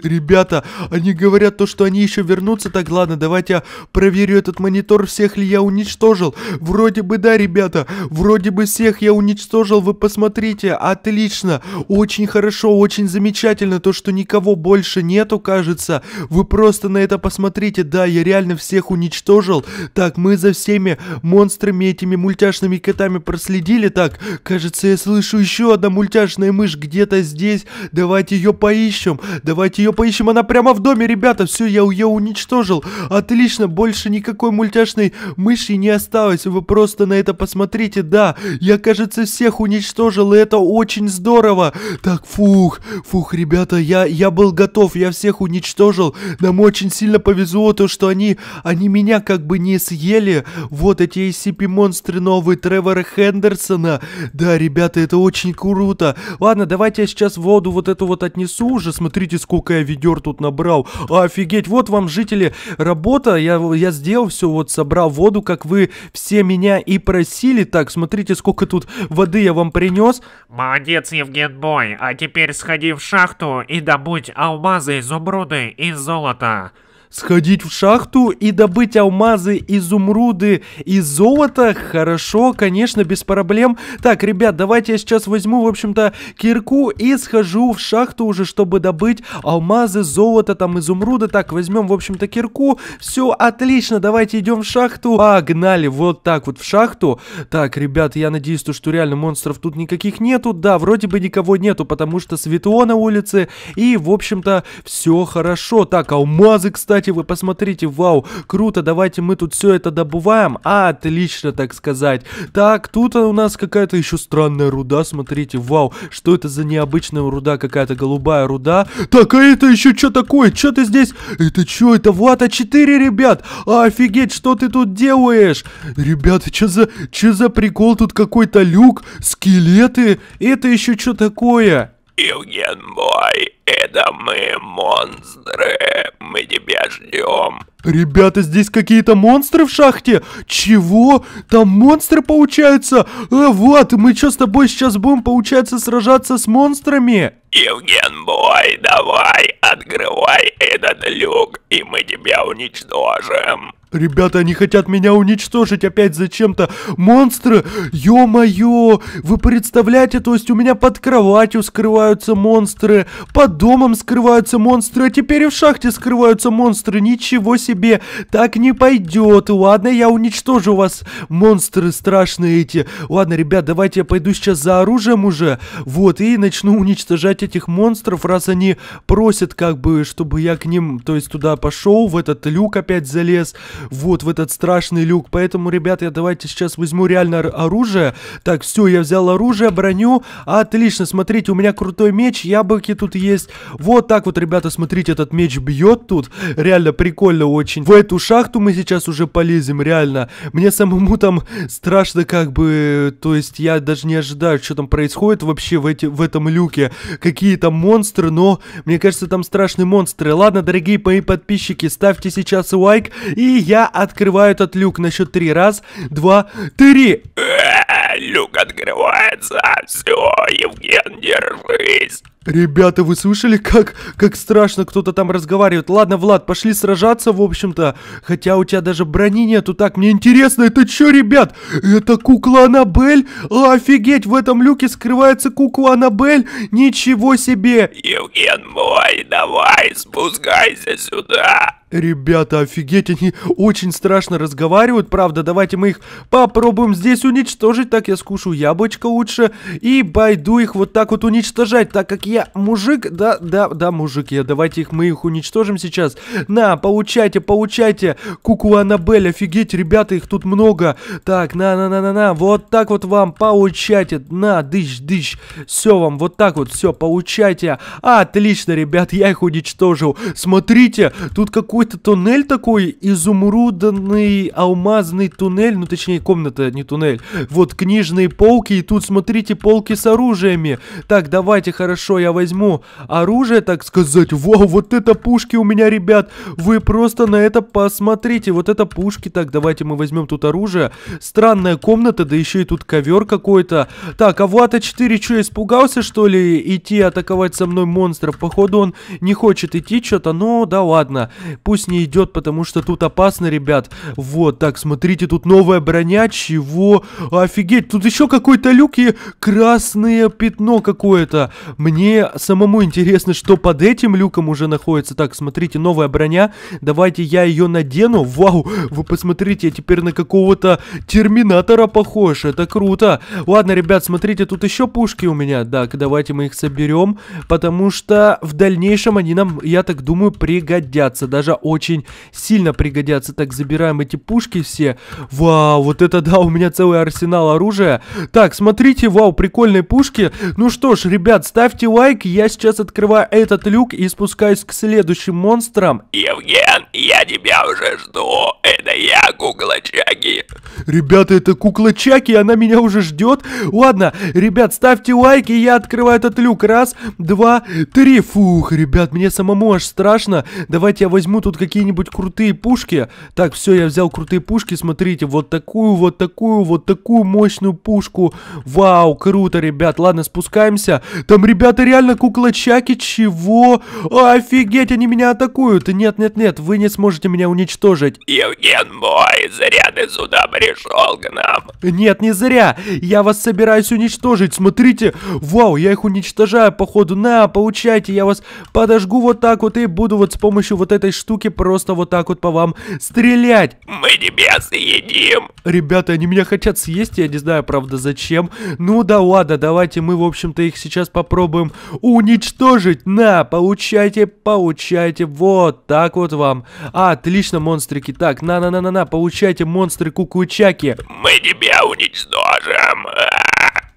Ребята, они говорят то, что они еще вернутся. Так, ладно, давайте я проверю этот монитор, всех ли я уничтожил. Вроде бы да, ребята, вроде бы всех я уничтожил. Вы посмотрите, отлично, очень хорошо, очень замечательно то, что никого больше нету, кажется. Вы просто на это посмотрите. Да, я реально всех уничтожил. Так, мы за всеми монстрами быстрыми этими мультяшными котами проследили. Так, кажется, я слышу еще одна мультяшная мышь где-то здесь. Давайте ее поищем. Давайте ее поищем. Она прямо в доме, ребята. Все, я ее уничтожил. Отлично, больше никакой мультяшной мыши не осталось. Вы просто на это посмотрите. Да, я, кажется, всех уничтожил. И это очень здорово. Так, фух, фух, ребята, я, я был готов. Я всех уничтожил. Нам очень сильно повезло то, что они, они меня как бы не съели. Вот эти SCP-монстры новые Тревора Хендерсона. Да, ребята, это очень круто. Ладно, давайте я сейчас воду вот эту вот отнесу уже. Смотрите, сколько я ведер тут набрал. Офигеть, вот вам, жители, работа. Я, я сделал все, вот собрал воду, как вы все меня и просили. Так, смотрите, сколько тут воды я вам принес. Молодец, Евген Бой. А теперь сходи в шахту и добудь алмазы, изумруды и золото. Сходить в шахту и добыть алмазы, изумруды и золото? Хорошо, конечно, без проблем. Так, ребят, давайте я сейчас возьму, в общем-то, кирку и схожу в шахту уже, чтобы добыть алмазы, золото, там, изумруды. Так, возьмем, в общем-то, кирку. Все, отлично, давайте идем в шахту. Погнали, вот так вот в шахту. Так, ребят, я надеюсь, то, что реально монстров тут никаких нету. Да, вроде бы никого нету, потому что светло на улице. И, в общем-то, все хорошо. Так, алмазы, кстати давайте вы посмотрите, вау, круто, давайте мы тут все это добываем. А, отлично, так сказать. Так, тут у нас какая-то еще странная руда, смотрите, вау, что это за необычная руда, какая-то голубая руда. Так, а это еще что такое? Что ты здесь? Это что, это Влада А4, ребят? Офигеть, что ты тут делаешь? Ребята, что за, за прикол? Тут какой-то люк, скелеты. Это еще что такое? Евген мой, это мы, монстры, мы тебя ждем. Ребята, здесь какие-то монстры в шахте? Чего? Там монстры получаются? А, вот, мы что с тобой сейчас будем, получается, сражаться с монстрами? Евген бой, давай, открывай этот люк, и мы тебя уничтожим. Ребята, они хотят меня уничтожить опять зачем-то. Монстры? Ё-моё! Вы представляете, то есть у меня под кроватью скрываются монстры, под домом скрываются монстры, а теперь и в шахте скрываются монстры. Ничего себе! Так не пойдет. Ладно, я уничтожу вас, монстры страшные эти. Ладно, ребят, давайте я пойду сейчас за оружием уже. Вот, и начну уничтожать этих монстров, раз они просят как бы, чтобы я к ним, то есть туда пошел, в этот люк опять залез вот в этот страшный люк. Поэтому, ребята, я давайте сейчас возьму реально оружие. Так, все, я взял оружие, броню. Отлично, смотрите, у меня крутой меч, яблоки тут есть. Вот так вот, ребята, смотрите, этот меч бьет тут. Реально прикольно очень. В эту шахту мы сейчас уже полезем, реально. Мне самому там страшно как бы... То есть я даже не ожидаю, что там происходит вообще в, эти, в этом люке. Какие там монстры, но мне кажется, там страшные монстры. Ладно, дорогие мои подписчики, ставьте сейчас лайк. И я открываю этот люк на счет три. Раз, два, три. Э, люк открывается. Все, Евген, держись. Ребята, вы слышали, как, как страшно кто-то там разговаривает? Ладно, Влад, пошли сражаться, в общем-то. Хотя у тебя даже брони нету. Так, мне интересно, это что, ребят? Это кукла Аннабель? Офигеть, в этом люке скрывается кукла Аннабель? Ничего себе! Евген мой, давай, спускайся сюда! Ребята, офигеть, они очень страшно разговаривают, правда, давайте мы их попробуем здесь уничтожить, так я скушу яблочко лучше и пойду их вот так вот уничтожать, так как я я мужик, да, да, да, мужик, я давайте их, мы их уничтожим сейчас. На, получайте, получайте, куклу Аннабель, офигеть, ребята, их тут много. Так, на, на, на, на, на, вот так вот вам, получайте, на, дыщ, дыщ, все вам, вот так вот, все, получайте. А, отлично, ребят, я их уничтожил. Смотрите, тут какой-то туннель такой, изумрудный, алмазный туннель, ну, точнее, комната, не туннель. Вот книжные полки, и тут, смотрите, полки с оружиями. Так, давайте, хорошо, я я возьму оружие, так сказать. Вау, вот это пушки у меня, ребят. Вы просто на это посмотрите. Вот это пушки. Так, давайте мы возьмем тут оружие. Странная комната, да еще и тут ковер какой-то. Так, а Влад А4 что, испугался, что ли, идти атаковать со мной монстров? Походу, он не хочет идти что-то. Ну, да ладно. Пусть не идет, потому что тут опасно, ребят. Вот, так, смотрите, тут новая броня. Чего? Офигеть, тут еще какой-то люк и красное пятно какое-то. Мне мне самому интересно, что под этим люком уже находится. Так, смотрите, новая броня. Давайте я ее надену. Вау, вы посмотрите, я теперь на какого-то терминатора похож. Это круто. Ладно, ребят, смотрите, тут еще пушки у меня. Так, давайте мы их соберем, потому что в дальнейшем они нам, я так думаю, пригодятся. Даже очень сильно пригодятся. Так, забираем эти пушки все. Вау, вот это да, у меня целый арсенал оружия. Так, смотрите, вау, прикольные пушки. Ну что ж, ребят, ставьте лайк лайк, я сейчас открываю этот люк и спускаюсь к следующим монстрам. Евген, я тебя уже жду. Это я, кукла Чаки. Ребята, это кукла Чаки, она меня уже ждет. Ладно, ребят, ставьте лайки, я открываю этот люк. Раз, два, три. Фух, ребят, мне самому аж страшно. Давайте я возьму тут какие-нибудь крутые пушки. Так, все, я взял крутые пушки. Смотрите, вот такую, вот такую, вот такую мощную пушку. Вау, круто, ребят. Ладно, спускаемся. Там, ребята, реально кукла Чаки? Чего? Офигеть, они меня атакуют. Нет, нет, нет, вы не сможете меня уничтожить. Евген мой, зря ты сюда пришел к нам. Нет, не зря. Я вас собираюсь уничтожить. Смотрите. Вау, я их уничтожаю, походу. На, получайте. Я вас подожгу вот так вот и буду вот с помощью вот этой штуки просто вот так вот по вам стрелять. Мы тебя съедим. Ребята, они меня хотят съесть. Я не знаю, правда, зачем. Ну да ладно, давайте мы, в общем-то, их сейчас попробуем уничтожить. На, получайте, получайте. Вот так вот вам. Отлично, монстрики. Так, на-на-на-на-на, получайте, монстры кукучаки Мы тебя уничтожим.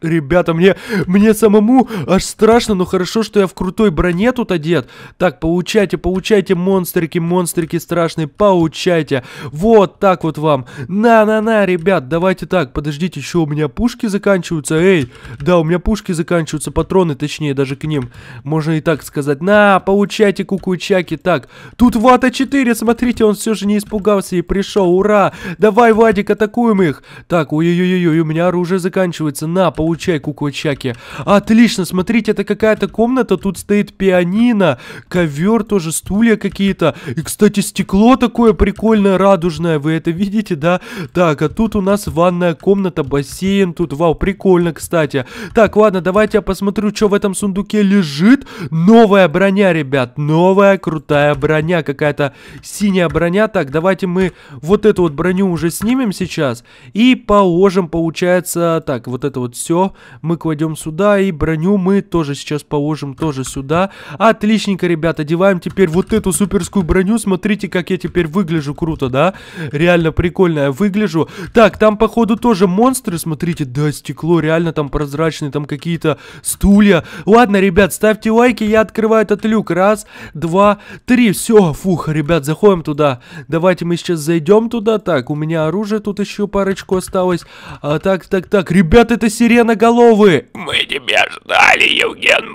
Ребята, мне, мне самому аж страшно, но хорошо, что я в крутой броне тут одет. Так, получайте, получайте, монстрики, монстрики страшные, получайте. Вот так вот вам. На-на-на, ребят, давайте так, подождите, еще у меня пушки заканчиваются. Эй, да, у меня пушки заканчиваются, патроны, точнее, даже к ним. Можно и так сказать. На, получайте, кукуйчаки. Так, тут Вата 4, смотрите, он все же не испугался и пришел. Ура! Давай, Вадик, атакуем их. Так, ой-ой-ой, у меня оружие заканчивается. На, получайте каучай, кукуачаки. Отлично, смотрите, это какая-то комната, тут стоит пианино, ковер тоже, стулья какие-то. И, кстати, стекло такое прикольное, радужное, вы это видите, да? Так, а тут у нас ванная комната, бассейн тут, вау, прикольно, кстати. Так, ладно, давайте я посмотрю, что в этом сундуке лежит. Новая броня, ребят, новая крутая броня, какая-то синяя броня. Так, давайте мы вот эту вот броню уже снимем сейчас и положим, получается, так, вот это вот все все мы кладем сюда, и броню мы тоже сейчас положим тоже сюда. Отличненько, ребята, одеваем теперь вот эту суперскую броню. Смотрите, как я теперь выгляжу круто, да? Реально прикольно я выгляжу. Так, там, походу, тоже монстры, смотрите, да, стекло, реально там прозрачные, там какие-то стулья. Ладно, ребят, ставьте лайки, я открываю этот люк. Раз, два, три, все, фух, ребят, заходим туда. Давайте мы сейчас зайдем туда. Так, у меня оружие тут еще парочку осталось. А, так, так, так, ребят, это сирена сиреноголовые. Мы тебя ждали,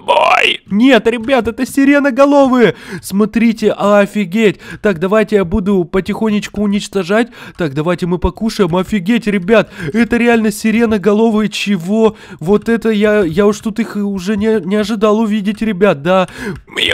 Бой Нет, ребят, это сиреноголовые. Смотрите, офигеть. Так, давайте я буду потихонечку уничтожать. Так, давайте мы покушаем. Офигеть, ребят, это реально сиреноголовые. Чего? Вот это я, я уж тут их уже не, не ожидал увидеть, ребят, да. Бой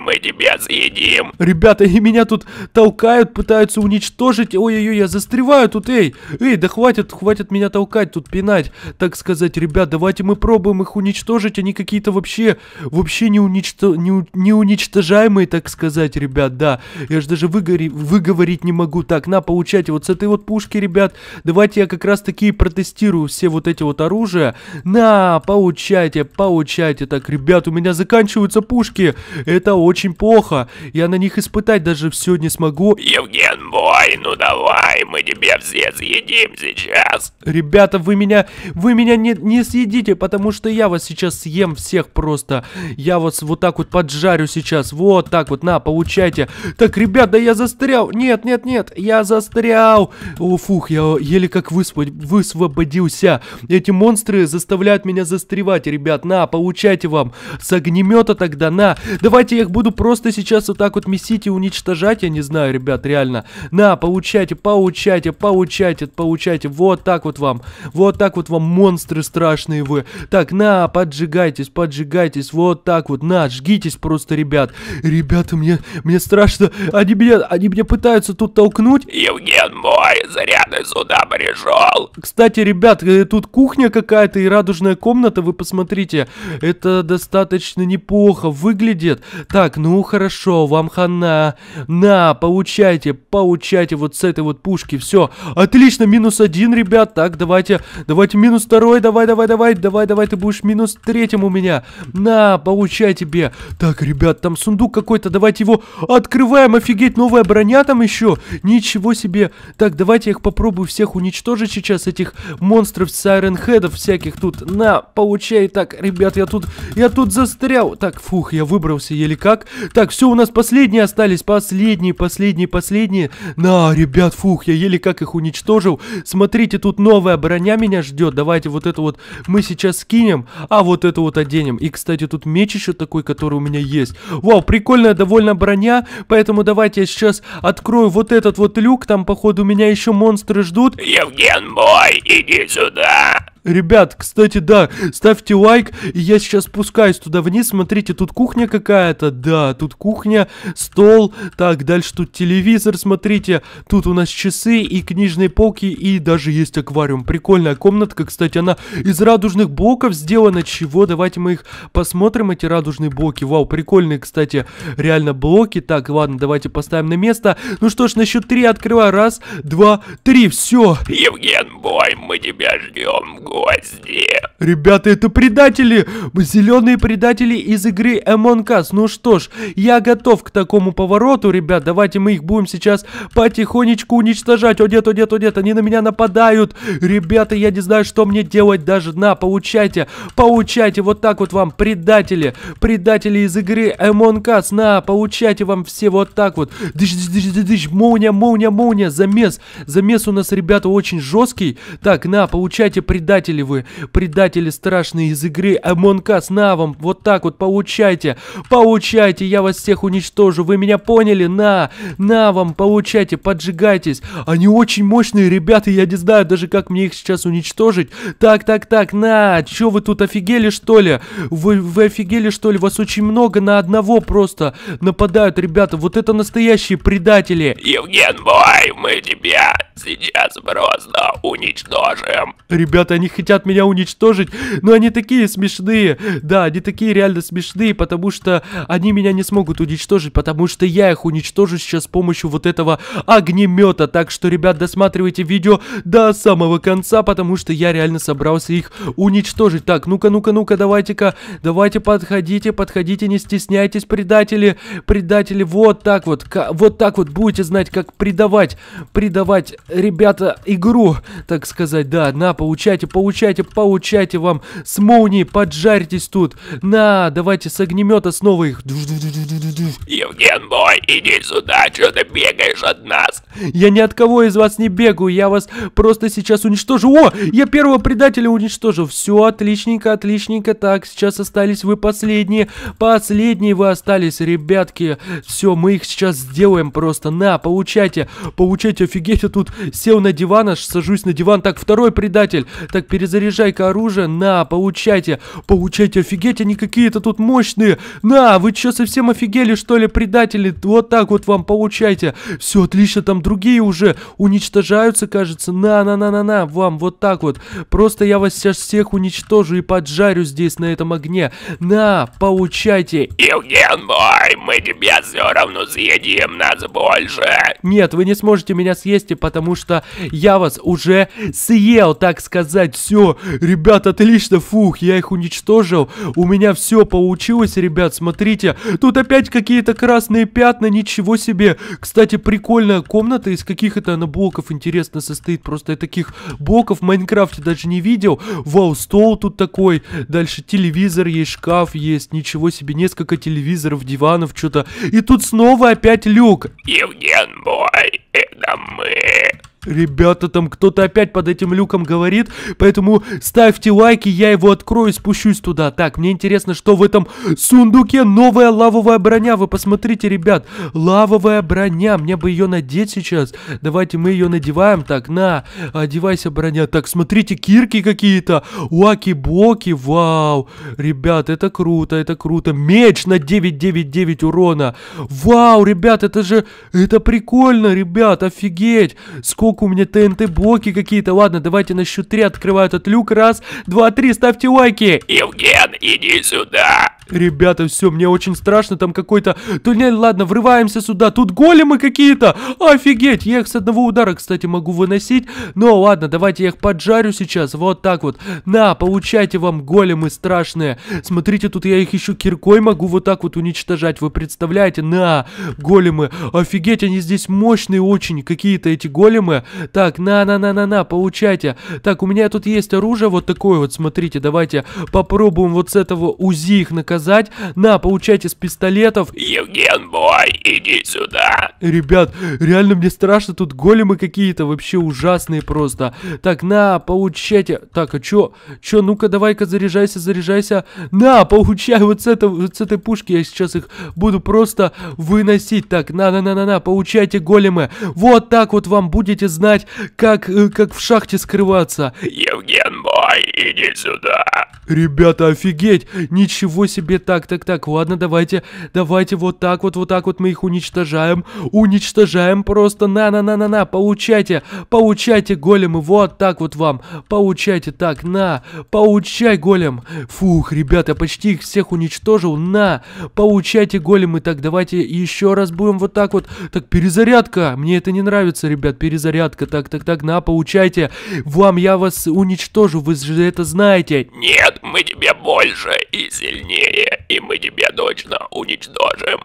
мы тебя съедим. Ребята, и меня тут толкают, пытаются уничтожить. Ой-ой-ой, я застреваю тут, эй. Эй, да хватит, хватит меня толкать, тут пинать. Так, сказать, ребят, давайте мы пробуем их уничтожить, они какие-то вообще, вообще не, уничто, не, не уничтожаемые, так сказать, ребят, да. Я же даже выгори, выговорить не могу. Так, на, получайте вот с этой вот пушки, ребят, давайте я как раз таки протестирую все вот эти вот оружия. На, получайте, получайте. Так, ребят, у меня заканчиваются пушки, это очень плохо. Я на них испытать даже все не смогу. Евген мой, ну давай, мы тебя все съедим сейчас. Ребята, вы меня, вы меня меня не, не съедите, потому что я вас сейчас съем всех просто. Я вас вот так вот поджарю сейчас. Вот так вот, на, получайте. Так, ребят, да я застрял. Нет, нет, нет, я застрял. О, фух, я еле как высвоб... высвободился. Эти монстры заставляют меня застревать, ребят. На, получайте вам. С огнемета тогда, на. Давайте я их буду просто сейчас вот так вот месить и уничтожать. Я не знаю, ребят, реально. На, получайте, получайте, получайте, получайте. Вот так вот вам. Вот так вот вам монстры монстры страшные вы. Так, на, поджигайтесь, поджигайтесь, вот так вот, на, жгитесь просто, ребят. Ребята, мне, мне страшно, они меня, они меня пытаются тут толкнуть. Евген мой, зря сюда пришел. Кстати, ребят, э, тут кухня какая-то и радужная комната, вы посмотрите. Это достаточно неплохо выглядит. Так, ну хорошо, вам хана. На, получайте, получайте вот с этой вот пушки, все. Отлично, минус один, ребят. Так, давайте, давайте минус второй второй, давай, давай, давай, давай, давай, ты будешь минус третьим у меня. На, получай тебе. Так, ребят, там сундук какой-то, давайте его открываем, офигеть, новая броня там еще. Ничего себе. Так, давайте я их попробую всех уничтожить сейчас, этих монстров сайренхедов всяких тут. На, получай. Так, ребят, я тут, я тут застрял. Так, фух, я выбрался еле как. Так, все, у нас последние остались, последние, последние, последние. На, ребят, фух, я еле как их уничтожил. Смотрите, тут новая броня меня ждет, давайте давайте вот это вот мы сейчас скинем, а вот это вот оденем. И, кстати, тут меч еще такой, который у меня есть. Вау, прикольная довольно броня, поэтому давайте я сейчас открою вот этот вот люк, там, походу, меня еще монстры ждут. Евген мой, иди сюда! Ребят, кстати, да, ставьте лайк, я сейчас спускаюсь туда вниз, смотрите, тут кухня какая-то, да, тут кухня, стол, так, дальше тут телевизор, смотрите, тут у нас часы и книжные полки, и даже есть аквариум, прикольная комнатка, кстати, она из радужных блоков сделана. Чего? Давайте мы их посмотрим, эти радужные блоки. Вау, прикольные, кстати, реально блоки. Так, ладно, давайте поставим на место. Ну что ж, на счет три открываю. Раз, два, три. Все. Евген, бой, мы тебя ждем в гости. Ребята, это предатели. Зеленые предатели из игры Among Us. Ну что ж, я готов к такому повороту, ребят. Давайте мы их будем сейчас потихонечку уничтожать. О нет, о нет, о нет, они на меня нападают. Ребята, я не знаю, что мне делать даже на Получайте, получайте. Вот так вот вам, предатели. Предатели из игры Among Us. На, получайте вам все вот так вот. Дыш, дыш, дыш, дыш, дыш. Молния, молния, молния. Замес. Замес у нас, ребята, очень жесткий. Так, на, получайте, предатели вы. Предатели страшные из игры Among Us. На вам, вот так вот, получайте. Получайте, я вас всех уничтожу. Вы меня поняли? На, на вам, получайте, поджигайтесь. Они очень мощные, ребята. Я не знаю даже, как мне их сейчас уничтожить. Так, так, так, на, чё вы тут офигели, что ли? Вы, вы офигели, что ли? Вас очень много на одного просто нападают, ребята. Вот это настоящие предатели. Евген мой, мы тебя сейчас просто уничтожим. Ребята, они хотят меня уничтожить, но они такие смешные. Да, они такие реально смешные, потому что они меня не смогут уничтожить, потому что я их уничтожу сейчас с помощью вот этого огнемета. Так что, ребят, досматривайте видео до самого конца, потому что я реально собрался их уничтожить. Так, ну-ка, ну-ка, ну-ка, давайте-ка, давайте подходите, подходите, не стесняйтесь, предатели, предатели, вот так вот, вот так вот будете знать, как предавать, предавать, ребята, игру, так сказать, да, на, получайте, получайте, получайте вам с молнии, поджарьтесь тут, на, давайте с огнемета снова их. Евген мой, иди сюда, что ты бегаешь от нас? Я ни от кого из вас не бегаю, я вас просто сейчас уничтожу. О, я первого предателя Предателя уничтожил. Все, отличненько, отличненько. Так, сейчас остались вы последние. Последние вы остались, ребятки. Все, мы их сейчас сделаем просто. На, получайте. Получайте, офигеть, я тут сел на диван, аж сажусь на диван. Так, второй предатель. Так, перезаряжай-ка оружие. На, получайте. Получайте, офигеть, они какие-то тут мощные. На, вы что, совсем офигели, что ли, предатели? Вот так вот вам получайте. Все, отлично, там другие уже уничтожаются, кажется. На, на, на, на, на, вам вот так вот. Просто Просто я вас сейчас всех уничтожу и поджарю здесь на этом огне. На, получайте. Евген мой, мы тебя все равно съедим, нас больше. Нет, вы не сможете меня съесть, потому что я вас уже съел, так сказать. Все, ребят, отлично, фух, я их уничтожил. У меня все получилось, ребят, смотрите. Тут опять какие-то красные пятна, ничего себе. Кстати, прикольная комната, из каких это она блоков, интересно, состоит. Просто таких блоков в Майнкрафте даже не не видел. Вау, стол тут такой. Дальше телевизор есть, шкаф есть. Ничего себе, несколько телевизоров, диванов, что-то. И тут снова опять люк. Евген мой, это мы. Ребята, там кто-то опять под этим люком говорит, поэтому ставьте лайки, я его открою и спущусь туда. Так, мне интересно, что в этом сундуке новая лавовая броня. Вы посмотрите, ребят, лавовая броня, мне бы ее надеть сейчас. Давайте мы ее надеваем. Так, на, одевайся броня. Так, смотрите, кирки какие-то, уаки блоки вау. Ребят, это круто, это круто. Меч на 999 урона. Вау, ребят, это же, это прикольно, ребят, офигеть. Сколько сбоку у меня ТНТ-блоки какие-то. Ладно, давайте на счет три открываю этот люк. Раз, два, три, ставьте лайки. Евген, иди сюда. Ребята, все, мне очень страшно, там какой-то... Туннель, ладно, врываемся сюда, тут големы какие-то! Офигеть, я их с одного удара, кстати, могу выносить. Но ладно, давайте я их поджарю сейчас, вот так вот. На, получайте вам големы страшные. Смотрите, тут я их еще киркой могу вот так вот уничтожать, вы представляете? На, големы, офигеть, они здесь мощные очень, какие-то эти големы. Так, на-на-на-на-на, получайте. Так, у меня тут есть оружие вот такое вот, смотрите, давайте попробуем вот с этого УЗИ их наказать сказать. На, получайте с пистолетов. Евген, бой, иди сюда. Ребят, реально мне страшно, тут големы какие-то вообще ужасные просто. Так, на, получайте. Так, а чё? Чё, ну-ка, давай-ка заряжайся, заряжайся. На, получай вот с, этого, вот с этой пушки. Я сейчас их буду просто выносить. Так, на-на-на-на-на, получайте големы. Вот так вот вам будете знать, как, э, как в шахте скрываться. Евген, бой, иди сюда. Ребята, офигеть! Ничего себе! Так, так, так, ладно, давайте, давайте вот так вот, вот так вот мы их уничтожаем. Уничтожаем просто, на-на-на-на-на, получайте, получайте, големы, вот так вот вам, получайте, так, на, получай, голем. Фух, ребята, почти их всех уничтожил, на, получайте, големы, так, давайте еще раз будем вот так вот. Так, перезарядка, мне это не нравится, ребят, перезарядка, так, так, так, на, получайте. Вам, я вас уничтожу, вы же это знаете. Нет! мы тебе больше и сильнее, и мы тебя точно уничтожим.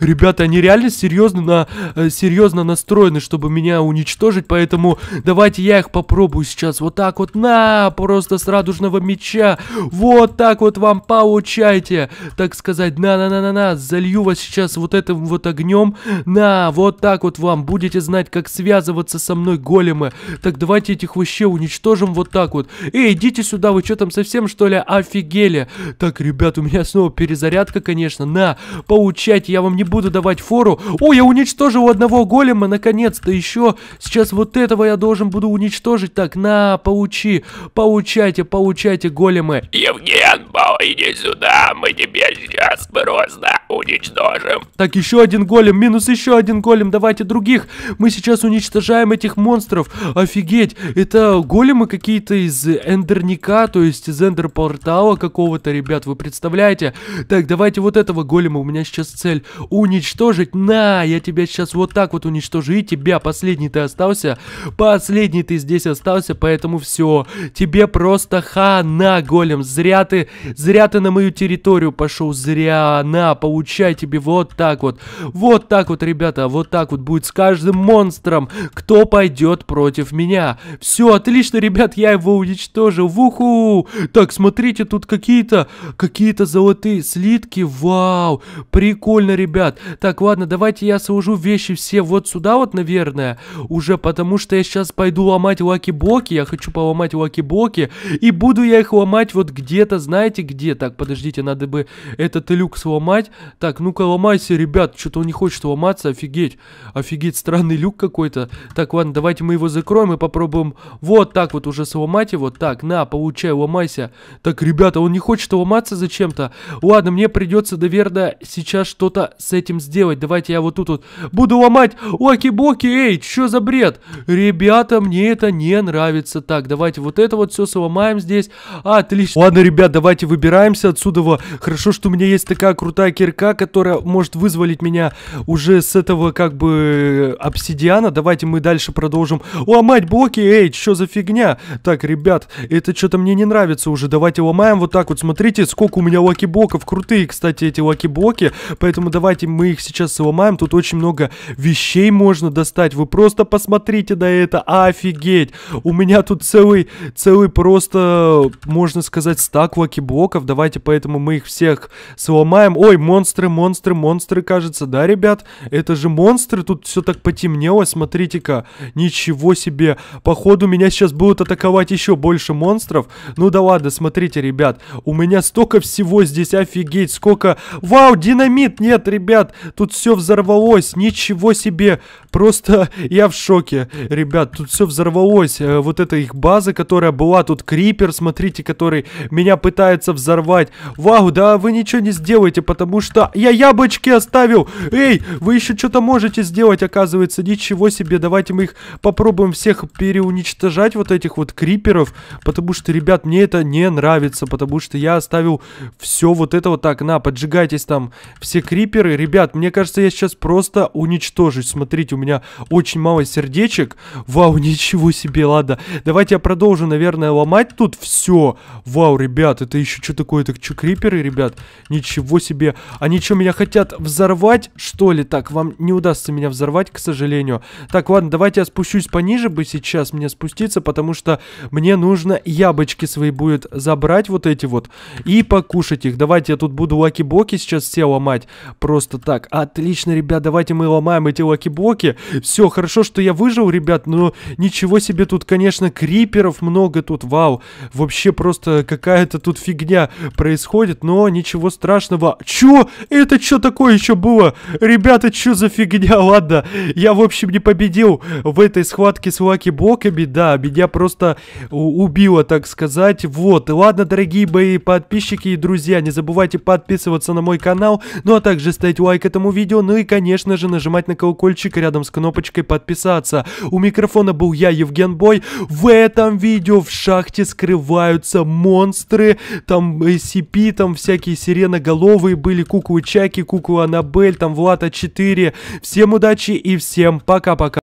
Ребята, они реально серьезно, на, э, серьезно настроены, чтобы меня уничтожить, поэтому давайте я их попробую сейчас. Вот так вот, на, просто с радужного меча. Вот так вот вам получайте, так сказать, на-на-на-на-на, залью вас сейчас вот этим вот огнем. На, вот так вот вам, будете знать, как связываться со мной големы. Так, давайте этих вообще уничтожим вот так вот. Эй, идите сюда, вы что там совсем что ли мы офигели. Так, ребят, у меня снова перезарядка, конечно. На, получайте, я вам не буду давать фору. О, я уничтожил одного голема, наконец-то, еще. Сейчас вот этого я должен буду уничтожить. Так, на, получи, получайте, получайте, големы. Евген, иди сюда, мы тебе сейчас просто уничтожим. Так, еще один голем, минус еще один голем, давайте других. Мы сейчас уничтожаем этих монстров. Офигеть, это големы какие-то из эндерника, то есть из эндерползания портала какого-то, ребят, вы представляете? Так, давайте вот этого голема, у меня сейчас цель уничтожить. На, я тебя сейчас вот так вот уничтожу, и тебя, последний ты остался, последний ты здесь остался, поэтому все, тебе просто хана, голем, зря ты, зря ты на мою территорию пошел, зря, на, получай тебе вот так вот, вот так вот, ребята, вот так вот будет с каждым монстром, кто пойдет против меня. Все, отлично, ребят, я его уничтожил, уху. Так, смотри, смотрите, тут какие-то, какие-то золотые слитки. Вау, прикольно, ребят. Так, ладно, давайте я сложу вещи все вот сюда вот, наверное, уже потому что я сейчас пойду ломать лаки-блоки. Я хочу поломать лаки-блоки. И буду я их ломать вот где-то, знаете где? Так, подождите, надо бы этот люк сломать. Так, ну-ка ломайся, ребят. Что-то он не хочет ломаться, офигеть. Офигеть, странный люк какой-то. Так, ладно, давайте мы его закроем и попробуем вот так вот уже сломать его. Так, на, получай, ломайся. Так, ребята, он не хочет ломаться зачем-то. Ладно, мне придется, наверное, сейчас что-то с этим сделать. Давайте я вот тут вот буду ломать. Оки-боки, эй, что за бред? Ребята, мне это не нравится. Так, давайте вот это вот все сломаем здесь. Отлично. Ладно, ребят, давайте выбираемся отсюда. Хорошо, что у меня есть такая крутая кирка, которая может вызволить меня уже с этого как бы обсидиана. Давайте мы дальше продолжим ломать блоки. Эй, что за фигня? Так, ребят, это что-то мне не нравится уже. Давайте Давайте ломаем вот так вот. Смотрите, сколько у меня лаки-блоков. Крутые, кстати, эти лаки-блоки. Поэтому давайте мы их сейчас сломаем. Тут очень много вещей можно достать. Вы просто посмотрите на это. Офигеть. У меня тут целый, целый просто, можно сказать, стак лаки-блоков. Давайте поэтому мы их всех сломаем. Ой, монстры, монстры, монстры, кажется. Да, ребят? Это же монстры. Тут все так потемнело. Смотрите-ка. Ничего себе. Походу, меня сейчас будут атаковать еще больше монстров. Ну да ладно, смотрите смотрите, ребят, у меня столько всего здесь, офигеть, сколько... Вау, динамит! Нет, ребят, тут все взорвалось, ничего себе! Просто я в шоке, ребят, тут все взорвалось. Э, вот эта их база, которая была, тут крипер, смотрите, который меня пытается взорвать. Вау, да вы ничего не сделаете, потому что я яблочки оставил! Эй, вы еще что-то можете сделать, оказывается, ничего себе. Давайте мы их попробуем всех переуничтожать, вот этих вот криперов, потому что, ребят, мне это не нравится нравится, потому что я оставил все вот это вот так. На, поджигайтесь там все криперы. Ребят, мне кажется, я сейчас просто уничтожусь. Смотрите, у меня очень мало сердечек. Вау, ничего себе, ладно. Давайте я продолжу, наверное, ломать тут все. Вау, ребят, это еще что такое? Это что, криперы, ребят? Ничего себе. Они что, меня хотят взорвать, что ли? Так, вам не удастся меня взорвать, к сожалению. Так, ладно, давайте я спущусь пониже бы сейчас мне спуститься, потому что мне нужно яблочки свои будет забрать собрать вот эти вот и покушать их. Давайте я тут буду лаки боки сейчас все ломать. Просто так. Отлично, ребят, давайте мы ломаем эти лаки боки Все, хорошо, что я выжил, ребят, но ничего себе тут, конечно, криперов много тут. Вау, вообще просто какая-то тут фигня происходит, но ничего страшного. Чё? Это что такое еще было? Ребята, что за фигня? Ладно, я в общем не победил в этой схватке с лаки боками да, меня просто убило, так сказать. Вот, ладно Ладно, дорогие мои подписчики и друзья, не забывайте подписываться на мой канал, ну а также ставить лайк этому видео, ну и, конечно же, нажимать на колокольчик рядом с кнопочкой подписаться. У микрофона был я, Евген Бой. В этом видео в шахте скрываются монстры, там SCP, там всякие сиреноголовые были, куклы Чаки, куклы Аннабель, там Влад А4. Всем удачи и всем пока-пока.